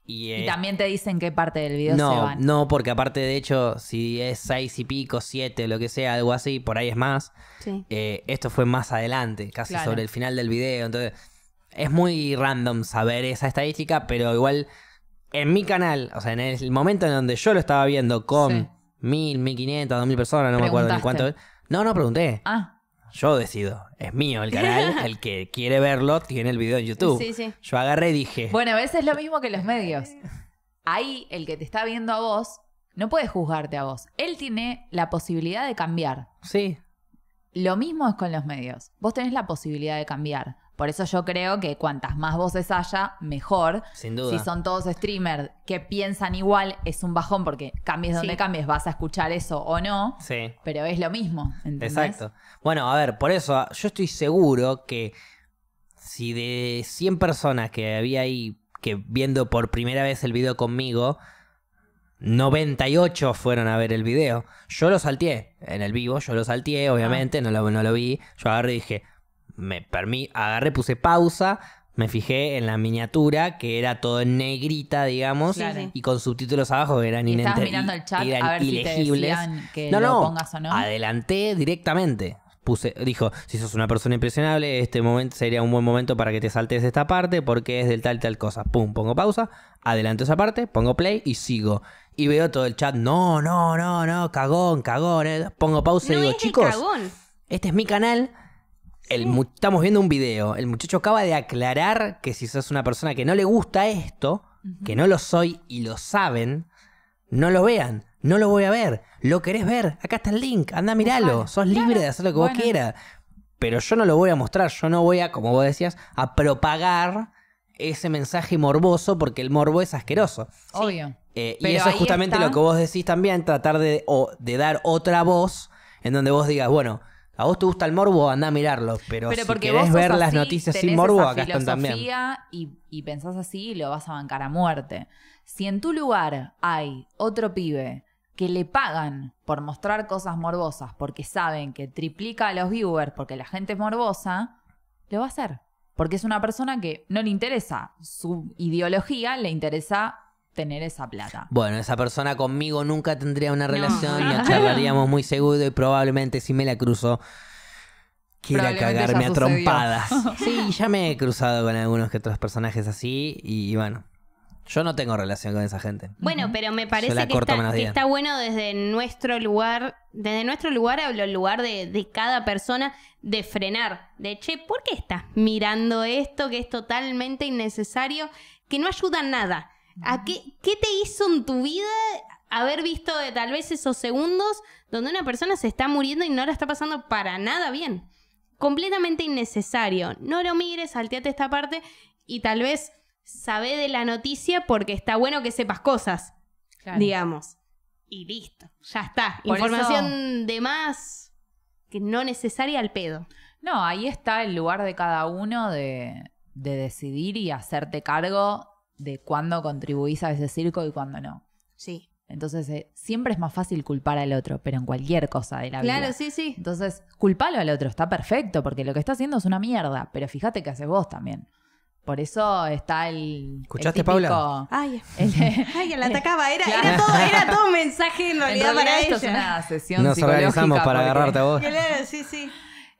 Y, eh, también te dicen qué parte del video no, se van. No, porque aparte de hecho, si es 6 y pico, 7, lo que sea, algo así, por ahí es más. Eh, esto fue más adelante, casi sobre el final del video. Entonces, es muy random saber esa estadística, pero igual en mi canal, o sea, en el momento en donde yo lo estaba viendo con 1.000, 1.500, 2.000 personas, no me acuerdo ni cuánto. No, no pregunté. Ah yo decido. Es mío el canal. (laughs) el que quiere verlo tiene el video en YouTube. Yo agarré y dije. Bueno, a veces es lo mismo que los medios. Ahí el que te está viendo a vos no puede juzgarte a vos. Él tiene la posibilidad de cambiar. Sí. Lo mismo es con los medios. Vos tenés la posibilidad de cambiar. Por eso yo creo que cuantas más voces haya, mejor. Sin duda. Si son todos streamers que piensan igual, es un bajón porque cambies donde cambies, vas a escuchar eso o no. Sí. Pero es lo mismo. Exacto. Bueno, a ver, por eso ah, yo estoy seguro que si de 100 personas que había ahí que viendo por primera vez el video conmigo, 98 fueron a ver el video. Yo lo salteé en el vivo, yo lo salteé, obviamente, ah. no, lo, no lo vi. Yo agarré y dije, me permí, agarré, puse pausa, me fijé en la miniatura, que era todo en negrita, digamos, y con subtítulos abajo que eran mirando el chat a ver Si te que lo pongas o no. Adelanté directamente. Puse, dijo, si sos una persona impresionable, este momento sería un buen momento para que te saltes de esta parte porque es del tal tal cosa. Pum, pongo pausa, adelanto esa parte, pongo play y sigo. Y veo todo el chat, no, no, no, no, cagón, cagón. Eh". Pongo pausa y digo, chicos, este es mi canal estamos viendo un video. El muchacho acaba de aclarar que si sos una persona que no le gusta esto, que no lo soy y lo saben, no lo vean. No lo voy a ver. ¿Lo querés ver? Acá está el link. Anda, miralo. Sos libre de hacer lo que vos quieras. Pero yo no lo voy a mostrar. Yo no voy a, como vos decías, a propagar ese mensaje morboso porque el morbo es asqueroso. Obvio. Eh, y eso es justamente lo que vos decís también, tratar de, de dar otra voz en donde vos digas, bueno, a vos te gusta el morbo, andá a mirarlo, pero, si ver las noticias sin morbo, acá están también. Y, y pensás así, lo vas a bancar a muerte. Si en tu lugar hay otro pibe que le pagan por mostrar cosas morbosas porque saben que triplica a los viewers porque la gente es morbosa, lo va a hacer. Porque es una persona que no le interesa su ideología, le interesa tener esa plata. Bueno, esa persona conmigo nunca tendría una relación, y (laughs) charlaríamos muy seguro y probablemente si me la cruzo quiera cagarme a trompadas. (laughs) Sí, ya me he cruzado con algunos que otros personajes así y bueno, yo no tengo relación con esa gente. Bueno, pero me parece que está, bueno desde nuestro lugar, desde nuestro lugar hablo el lugar de, cada persona, de frenar, de che, ¿por qué estás mirando esto que es totalmente innecesario, que no ayuda nada? ¿A qué, qué te hizo en tu vida haber visto eh, tal vez esos segundos donde una persona se está muriendo y no la está pasando para nada bien? Completamente innecesario. No lo mires, salteate esta parte y tal vez sabe de la noticia porque está bueno que sepas cosas, digamos. Y listo, ya está. Información de más que no necesaria al pedo. No, ahí está el lugar de cada uno de, de decidir y hacerte cargo de cuándo contribuís a ese circo y cuándo no. Sí. Entonces, eh, siempre es más fácil culpar al otro, pero en cualquier cosa de la vida. Claro, sí, sí. Entonces, culpalo al otro, está perfecto, porque lo que está haciendo es una mierda, pero fíjate que haces vos también. Por eso está el. ¿Escuchaste, el típico, Paula? Ay, (laughs) (laughs) ay, la (laughs) atacaba. Era, era, todo, era todo un mensaje en realidad, para esto ella. es una sesión Nos organizamos para agarrarte a vos. Claro, sí, sí.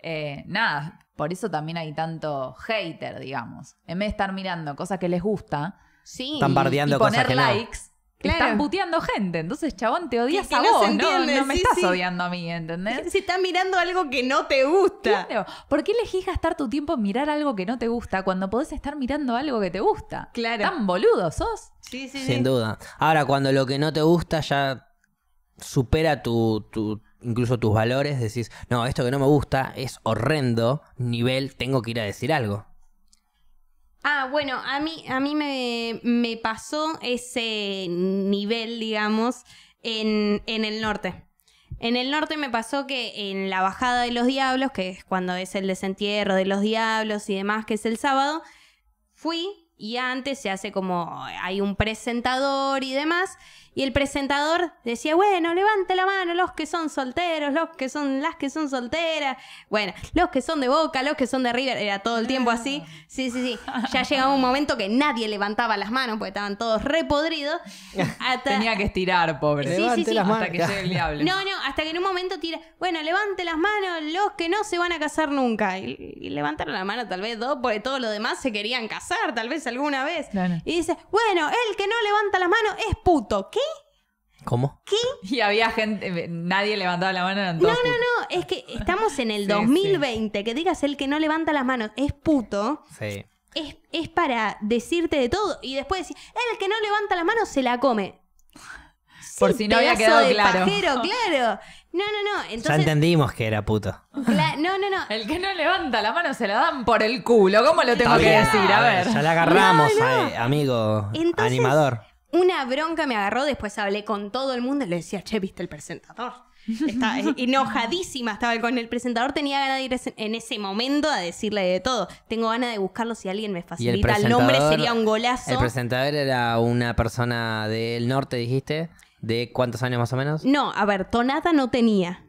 Eh, nada, por eso también hay tanto hater, digamos. En vez de estar mirando cosas que les gusta Están bardeando y, poner likes, Están puteando gente, entonces chabón te odias a vos, no, no, me estás odiando a mí, ¿entendés? (laughs) Si están mirando algo que no te gusta. Claro, ¿por qué elegís gastar tu tiempo en mirar algo que no te gusta cuando podés estar mirando algo que te gusta? Claro. Tan boludo sos. Sí, sí, Sin duda. Ahora, cuando lo que no te gusta ya supera tu, tu, incluso tus valores, decís, no, esto que no me gusta es horrendo, nivel, tengo que ir a decir algo. Ah, bueno, a mí, a mí me, me pasó ese nivel, digamos, en, en, el norte. En el norte me pasó que en la bajada de los diablos, que es cuando es el desentierro de los diablos y demás, que es el sábado, fui y antes se hace como hay un presentador y demás, y el presentador decía, bueno, levante la mano los que son solteros, los que son, las que son solteras, bueno, los que son de Boca, los que son de River, era todo el tiempo así. Ah. Sí, sí, sí. Ya llegaba un momento que nadie levantaba las manos porque estaban todos repodridos. Tenía que estirar, pobre. Sí, sí, hasta que llegue el No, no, hasta que en un momento tira, bueno, levante las manos los que no se van a casar nunca. Y, levantaron la mano tal vez dos porque todos los demás se querían casar, tal vez alguna vez. Y dice, bueno, el que no levanta las manos es puto. ¿Qué? ¿Cómo? ¿Qué? Y había gente, eh, nadie levantaba la mano. Eran no, no, no, es que estamos en el 2020, (laughs) que digas el que no levanta las manos es puto. Sí. Es, es, para decirte de todo y después decir, el que no levanta las manos se la come. (laughs) Por si no había quedado claro. (laughs) claro. No, no, no. ya entendimos que era puto. no, no, no. El que no levanta la mano se la dan por el culo. ¿Cómo lo tengo que decir? A ver. Ya la agarramos, amigo animador una bronca me agarró, después hablé con todo el mundo y le decía, che, ¿viste el presentador? Estaba eh, enojadísima, estaba con el presentador, tenía ganas de ir en ese momento a decirle de todo. Tengo ganas de buscarlo si alguien me facilita el, nombre, sería un golazo. ¿El presentador era una persona del norte, dijiste? ¿De cuántos años más o menos? No, a ver, Tonata no tenía.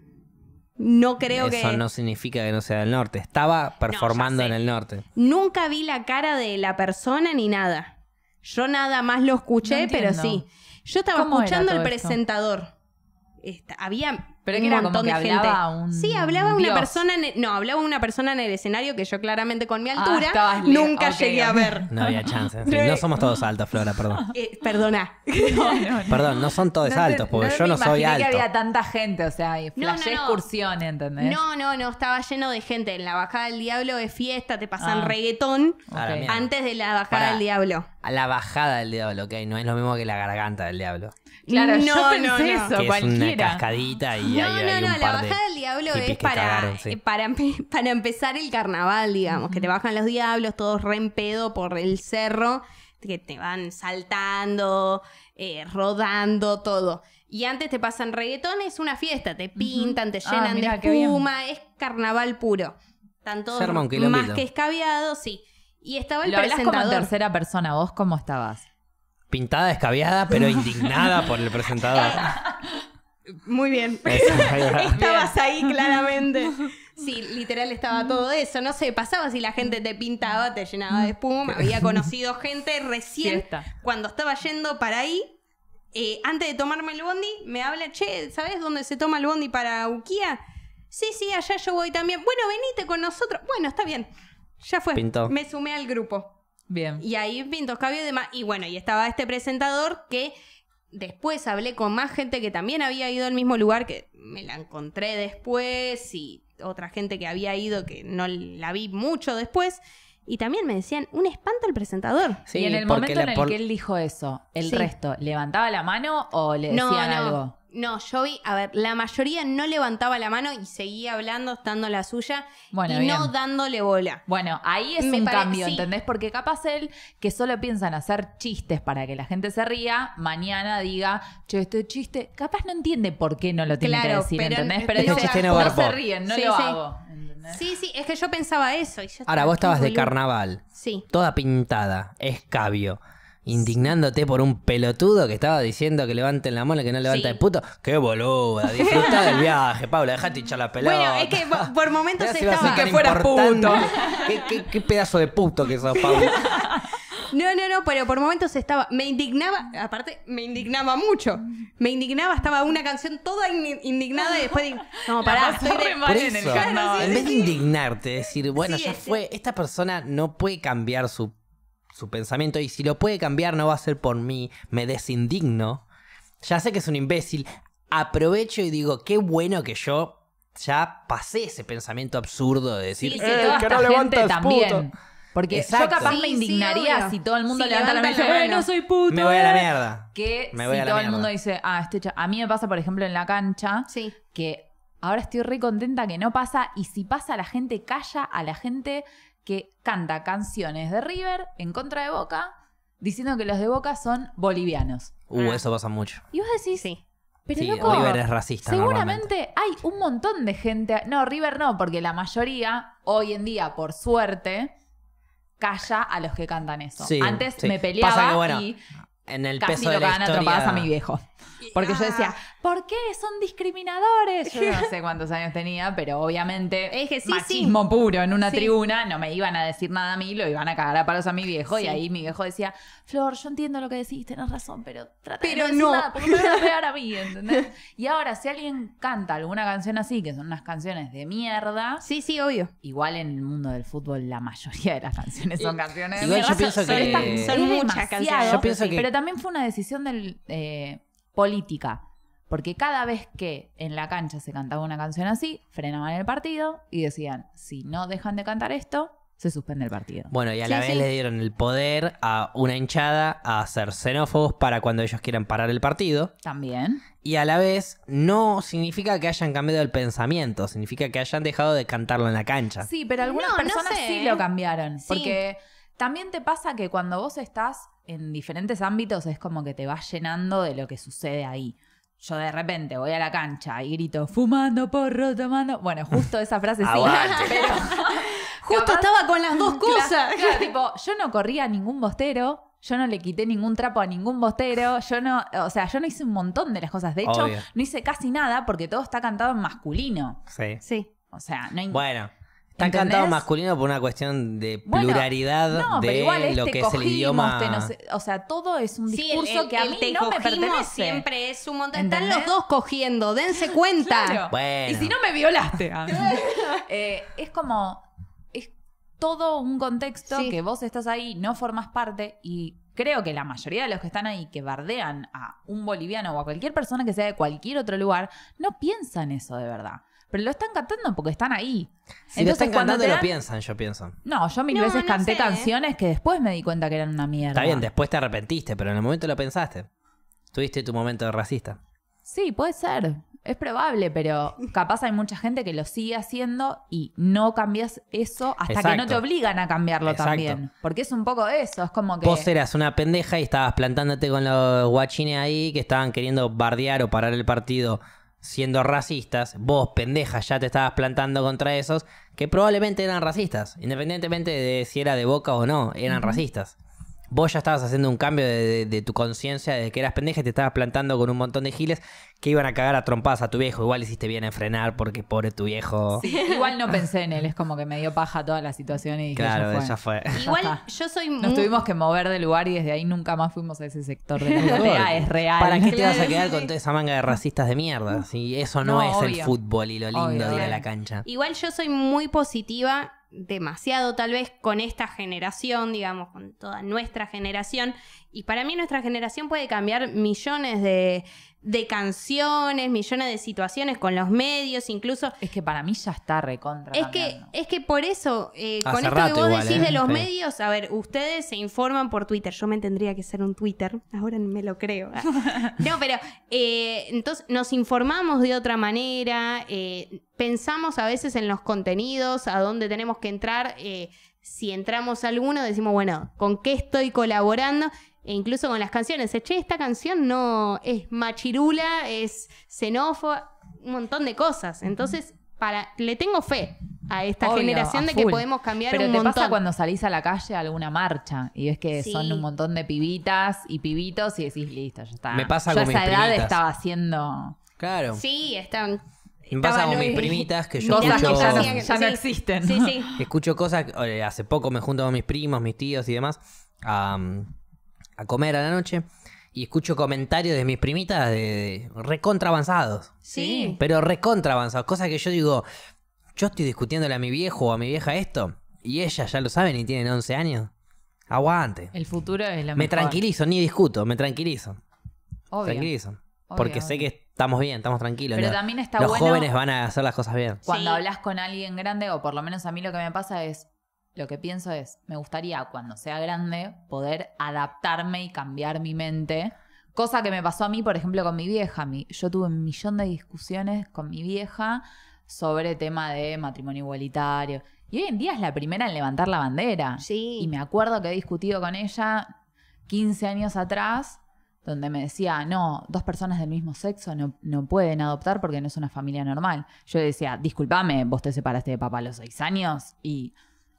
No creo que. Eso no significa que no sea del norte. Estaba performando en el norte. Nunca vi la cara de la persona ni nada yo nada más lo escuché, pero sí. Yo estaba escuchando el presentador. había pero que como que hablaba Un sí, hablaba una persona, en el, no, hablaba una persona en el escenario que yo claramente con mi ah, altura nunca llegué a ver. No había chance. No somos todos altos, Flora, perdón. (laughs) Eh, perdona. (laughs) Perdón, no son todos altos, porque yo no soy alto. que había tanta gente, o sea, flashé excursión, ¿entendés? No, no, no, estaba lleno de gente. En la bajada del diablo es fiesta, te pasan ah. reggaetón antes de la bajada del diablo. A la bajada del diablo, ok, no es lo mismo que la garganta del diablo. Claro, no, no, es eso, Es una cascadita y No, no, no, la bajada del diablo es para, eh, para, (laughs) para, empezar el carnaval, digamos, que te bajan los diablos, todos re en pedo por el cerro, que te van saltando, eh, rodando, todo. Y antes te pasan reggaetón, es una fiesta, te pintan, te ah, llenan de espuma, es carnaval puro. Tanto más que escabiado, sí. Y estaba el Lo presentador. en tercera persona, vos cómo estabas pintada, escabiada, pero indignada por el presentador. Muy (laughs) bien. Estabas ahí claramente. Sí, literal estaba todo eso. No sé, pasaba si la gente te pintaba, te llenaba de espuma. Había conocido gente recién cuando estaba yendo para ahí. Eh, antes de tomarme el bondi, me habla, che, ¿sabes dónde se toma el bondi para Uquía? Sí, sí, allá yo voy también. Bueno, venite con nosotros. Bueno, está bien. Ya fue. Me sumé al grupo. Bien. Y ahí pintó cabio y demás. Y bueno, y estaba este presentador que después hablé con más gente que también había ido al mismo lugar, que me la encontré después y otra gente que había ido que no la vi mucho después. Y también me decían, un espanto al presentador. Sí, y en el momento en el que él dijo eso, el resto, ¿levantaba la mano o le decían algo? No, yo vi, a ver, la mayoría no levantaba la mano y seguía hablando, estando la suya y no dándole bola. Bueno, ahí es un cambio, ¿entendés? Porque capaz él, que solo piensan hacer chistes para que la gente se ría, mañana diga, yo este chiste, capaz no entiende por qué no lo tiene claro, que decir, ¿entendés? Pero, dice, no, se ríen, no lo hago. Sí, sí, es que yo pensaba eso. Y Ahora, vos estabas de carnaval. Sí. Toda pintada, escabio. Indignándote por un pelotudo que estaba diciendo que levanten la mano, que no levanta de el puto. ¡Qué boluda! Disfruta del viaje, Paula, dejate echar la pelota. Bueno, es que por momentos estaba... Así que fuera puto. ¿Qué, qué, pedazo de puto que sos, Paula? (laughs) No, no, no, pero por momentos estaba. Me indignaba, aparte, me indignaba mucho. Me indignaba, estaba una canción toda indignada y después. no, pará, en, en vez de indignarte, decir, bueno, ya fue, esta persona no puede cambiar su, su pensamiento y si lo puede cambiar no va a ser por mí, me desindigno. Ya sé que es un imbécil. Aprovecho y digo, qué bueno que yo ya pasé ese pensamiento absurdo de decir eh, que no levantas también. Puto. Porque yo capaz me indignaría si todo el mundo levanta, la no soy puto! Me voy a la mierda. Que si todo el mundo dice, ah, este A mí me pasa, por ejemplo, en la cancha, que ahora estoy re contenta que no pasa, y si pasa, la gente calla a la gente que canta canciones de River en contra de Boca, diciendo que los de Boca son bolivianos. Uh, ah. eso pasa mucho. Y vos decís, sí. Pero no como... River es racista. Seguramente hay un montón de gente. No, River no, porque la mayoría, hoy en día, por suerte, calla a los que cantan eso. Antes me peleaba y en el casi peso lo de a historia, a mi viejo. Porque yo decía, ah. ¿por qué son discriminadores? Yo no (laughs) sé cuántos años tenía, pero obviamente es que sí, machismo puro en una tribuna, no me iban a decir nada a mí, lo iban a cagar a palos a mi viejo. Y ahí mi viejo decía, Flor, yo entiendo lo que decís, tenés razón, pero trata de no, decir Nada, porque me van a pegar a mí, (laughs) ¿entendés? y ahora, si alguien canta alguna canción así, que son unas canciones de mierda. Sí, sí, obvio. Igual en el mundo del fútbol, la mayoría de las canciones son canciones de mierda. Yo pienso que son, muchas canciones. Pero también fue una decisión del. Eh, política. Porque cada vez que en la cancha se cantaba una canción así, frenaban el partido y decían, si no dejan de cantar esto, se suspende el partido. Bueno, y a la vez le dieron el poder a una hinchada a ser xenófobos para cuando ellos quieran parar el partido. También. Y a la vez no significa que hayan cambiado el pensamiento, significa que hayan dejado de cantarlo en la cancha. Sí, pero algunas personas sí lo cambiaron. Porque también te pasa que cuando vos estás en diferentes ámbitos es como que te vas llenando de lo que sucede ahí. Yo de repente voy a la cancha y grito, fumando, porro, tomando. Bueno, justo esa frase sí. (laughs) (laughs) (laughs) justo estaba con las dos cosas. tipo, yo no corría a ningún bostero, yo no le quité ningún trapo a ningún bostero, yo no, o sea, yo no hice un montón de las cosas. De hecho, no hice casi nada porque todo está cantado en masculino. Sí. Sí. O sea, no Bueno, Está encantado cantado masculino por una cuestión de pluralidad de lo que es el idioma. o sea, todo es un discurso que a mí no me pertenece. siempre es un montón. Están los dos cogiendo, dense (laughs) cuenta. Y si no me violaste. Ah. (laughs) Eh, es como es todo un contexto que vos estás ahí, no formas parte y creo que la mayoría de los que están ahí que bardean a un boliviano o a cualquier persona que sea de cualquier otro lugar no piensan eso de verdad pero lo están cantando porque están ahí. Si lo están cantando, lo piensan, yo pienso. No, yo mil veces canté canciones que después me di cuenta que eran una mierda. Está bien, después te arrepentiste, pero en el momento lo pensaste. Tuviste tu momento de racista. Sí, puede ser. Es probable, pero capaz hay mucha gente que lo sigue haciendo y no cambias eso hasta que no te obligan a cambiarlo también. Porque es un poco eso, es como que... Vos eras una pendeja y estabas plantándote con los guachines ahí que estaban queriendo bardear o parar el partido siendo racistas, vos pendeja ya te estabas plantando contra esos que probablemente eran racistas, independientemente de si era de boca o no, eran racistas vos ya estabas haciendo un cambio de, tu conciencia de que eras pendeja y te estabas plantando con un montón de giles que iban a cagar a trompadas a tu viejo. Igual hiciste bien en frenar porque pobre tu viejo. (laughs) igual no pensé en él, es como que me dio paja toda la situación y claro, ya fue. Igual yo soy Nos tuvimos que mover de lugar y desde ahí nunca más fuimos a ese sector de la (laughs) es real. ¿Para qué te vas a quedar con toda esa manga de racistas de mierda? Si eso no, es el fútbol y lo lindo de ir a la cancha. Igual yo soy muy positiva demasiado tal vez con esta generación, digamos, con toda nuestra generación. Y para mí nuestra generación puede cambiar millones de, de canciones, millones de situaciones con los medios, incluso. Es que para mí ya está recontra. Es que, es que por eso, eh, con esto que vos decís ¿eh? de los medios, a ver, ustedes se informan por Twitter. Yo me tendría que ser un Twitter, ahora me lo creo. (laughs) no, pero eh, entonces nos informamos de otra manera, pensamos a veces en los contenidos, a dónde tenemos que entrar. si entramos a alguno, decimos, bueno, ¿con qué estoy colaborando? E incluso con las canciones, che, esta canción no es machirula, es xenófoba, un montón de cosas. Entonces, para, le tengo fe a esta generación de que podemos cambiar Pero te pasa cuando salís a la calle a alguna marcha y ves que son un montón de pibitas y pibitos y decís, listo, ya está. Me pasa con a esa edad estaba haciendo... Claro. Sí, están... Me pasa con mis primitas que yo cosas que ya, no, existen. sí. existen. Sí, (laughs) escucho cosas, eh, hace poco me junto con mis primos, mis tíos y demás, a comer a la noche y escucho comentarios de mis primitas de, recontra avanzados. Sí. Pero recontra avanzados. Cosa que yo digo, yo estoy discutiéndole a mi viejo o a mi vieja esto. Y ellas ya lo saben y tienen 11 años. Aguante. El futuro es la Me tranquilizo, ni discuto, me tranquilizo. Obvio. Tranquilizo. porque sé que estamos bien, estamos tranquilos. Pero también está los jóvenes van a hacer las cosas bien. Cuando hablas con alguien grande, o por lo menos a mí lo que me pasa es, lo que pienso es, me gustaría cuando sea grande poder adaptarme y cambiar mi mente. Cosa que me pasó a mí, por ejemplo, con mi vieja. Mi, yo tuve un millón de discusiones con mi vieja sobre tema de matrimonio igualitario. Y hoy en día es la primera en levantar la bandera. Sí. Y me acuerdo que he discutido con ella 15 años atrás, donde me decía, no, dos personas del mismo sexo no, no pueden adoptar porque no es una familia normal. Yo le decía, discúlpame, vos te separaste de papá a los 6 años y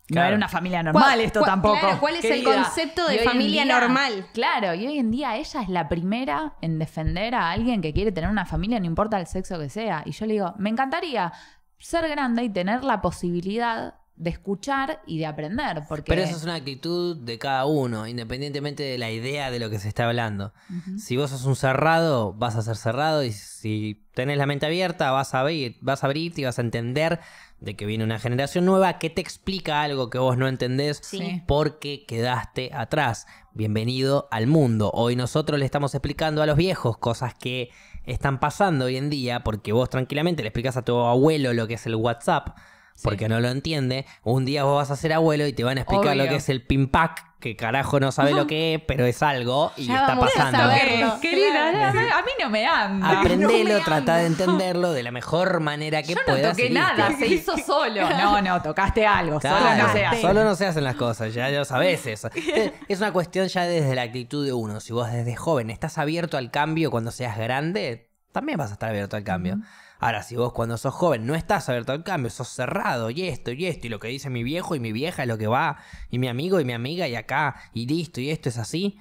no era una familia normal esto tampoco. ¿cuál es el concepto de familia normal? Claro, y hoy en día ella es la primera en defender a alguien que quiere tener una familia, no importa el sexo que sea. Y yo le digo, me encantaría ser grande y tener la posibilidad de escuchar y de aprender. Porque... Pero eso es una actitud de cada uno, independientemente de la idea de lo que se está hablando. Si vos sos un cerrado, vas a ser cerrado y si tenés la mente abierta, vas a, abrir, vas a abrirte y vas a entender de que viene una generación nueva que te explica algo que vos no entendés porque quedaste atrás. Bienvenido al mundo. Hoy nosotros le estamos explicando a los viejos cosas que están pasando hoy en día porque vos tranquilamente le explicas a tu abuelo lo que es el WhatsApp porque no lo entiende. Un día vos vas a ser abuelo y te van a explicar lo que es el pinpack que carajo no sabe lo que es, pero es algo y está pasando. A mí no me anda. Aprendelo, trata de entenderlo de la mejor manera que Yo no nada, se hizo solo. (laughs) No, no, tocaste algo. solo no se Solo no se hacen las cosas, ya lo sabes eso. (laughs) Eh, es una cuestión ya desde la actitud de uno. Si vos desde joven estás abierto al cambio cuando seas grande, también vas a estar abierto al cambio. Ahora, si vos cuando sos joven no estás abierto al cambio, sos cerrado y esto y esto, y lo que dice mi viejo y mi vieja es lo que va, y mi amigo y mi amiga y acá, y listo, y esto es así.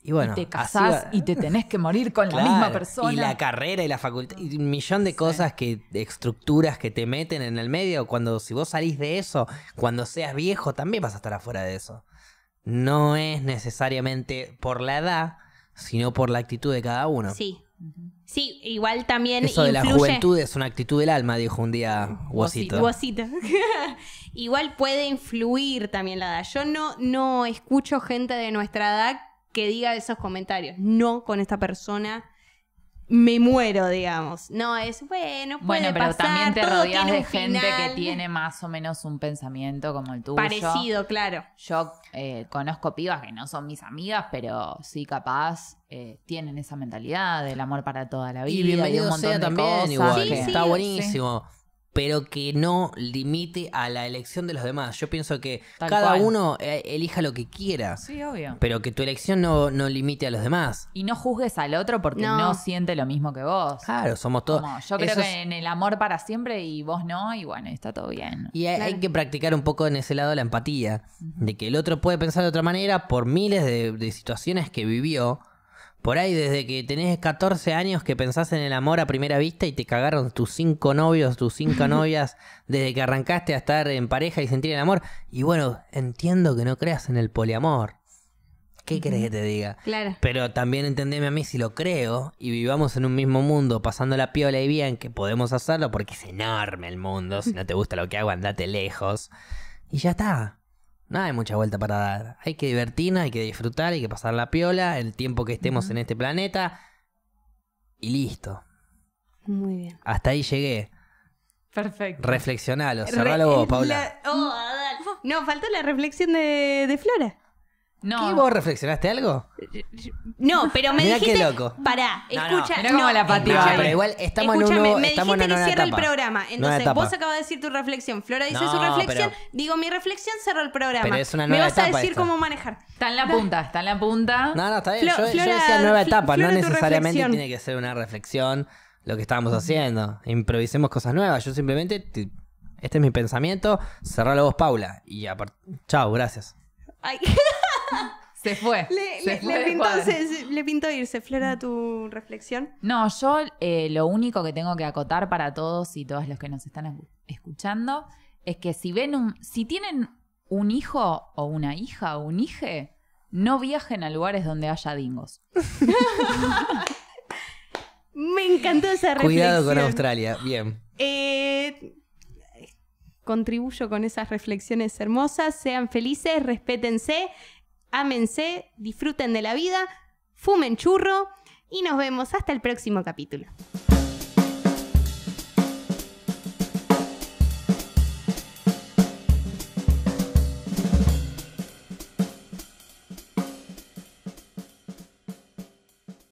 Y bueno, te casás y te tenés que morir con la misma persona. Y la carrera y la facultad, y un millón de cosas que, de estructuras que te meten en el medio. Cuando si vos salís de eso, cuando seas viejo, también vas a estar afuera de eso. No es necesariamente por la edad, sino por la actitud de cada uno. Sí, Sí, igual también. Eso de la juventud es una actitud del alma, dijo un día Wosito. (laughs) igual puede influir también la edad. Yo no, no escucho gente de nuestra edad que diga esos comentarios. No con esta persona me muero, digamos. No, es bueno, puede Bueno, pero también te rodeas de gente que tiene más o menos un pensamiento como el tuyo. Parecido, claro. Yo eh, conozco pibas que no son mis amigas, pero sí capaz eh, tienen esa mentalidad del amor para toda la vida. Y bienvenido un montón también, está buenísimo pero que no limite a la elección de los demás. Yo pienso que cada uno eh, elija lo que quiera. Sí, obvio. Pero que tu elección no, limite a los demás. Y no juzgues al otro porque no, siente lo mismo que vos. Claro, somos todos. yo creo que en el amor para siempre y vos no, y bueno, está todo bien. Y hay, que practicar un poco en ese lado la empatía, de que el otro puede pensar de otra manera por miles de situaciones que vivió por ahí, desde que tenés 14 años que pensás en el amor a primera vista y te cagaron tus cinco novios, tus cinco (laughs) novias, desde que arrancaste a estar en pareja y sentir el amor. Y bueno, entiendo que no creas en el poliamor. ¿Qué querés que te diga? Claro. Pero también entendeme a mí si lo creo y vivamos en un mismo mundo, pasando la piola y bien, que podemos hacerlo porque es enorme el mundo. Si no te gusta lo que hago, andate lejos. Y ya está. No hay mucha vuelta para dar. Hay que divertirnos, hay que disfrutar, hay que pasar la piola, el tiempo que estemos en este planeta. Y listo. Muy bien. Hasta ahí llegué. Perfecto. Reflexionalo, cerralo vos, Paula. Oh, no, faltó la reflexión de, de Flora. ¿Y vos reflexionaste algo? No, pero me (laughs) dijiste. Qué loco. Pará, escucha. No, la pero igual estamos en me dijiste que cierra el programa. Entonces, vos acabas de decir tu reflexión. Flora dice su reflexión. Digo, mi reflexión cerró el programa. Pero es una nueva etapa Me vas a decir cómo manejar. Está en la punta, está en la punta. No, no, está bien. yo, decía nueva etapa, no necesariamente tiene que ser una reflexión lo que estábamos haciendo. Improvisemos cosas nuevas. Yo simplemente, este es mi pensamiento, cerralo vos, Paula. Y aparte, chao, gracias. Ay. (laughs) se fue. Le, pintó, irse. Flora, tu reflexión. No, yo eh, lo único que tengo que acotar para todos y todas los que nos están escuchando es que si ven un, si tienen un hijo o una hija o un hije, no viajen a lugares donde haya dingos. (laughs) Me encantó esa reflexión. Cuidado con Australia, bien. Eh, contribuyo con esas reflexiones hermosas. Sean felices, respétense ámense, disfruten de la vida, fumen churro y nos vemos hasta el próximo capítulo.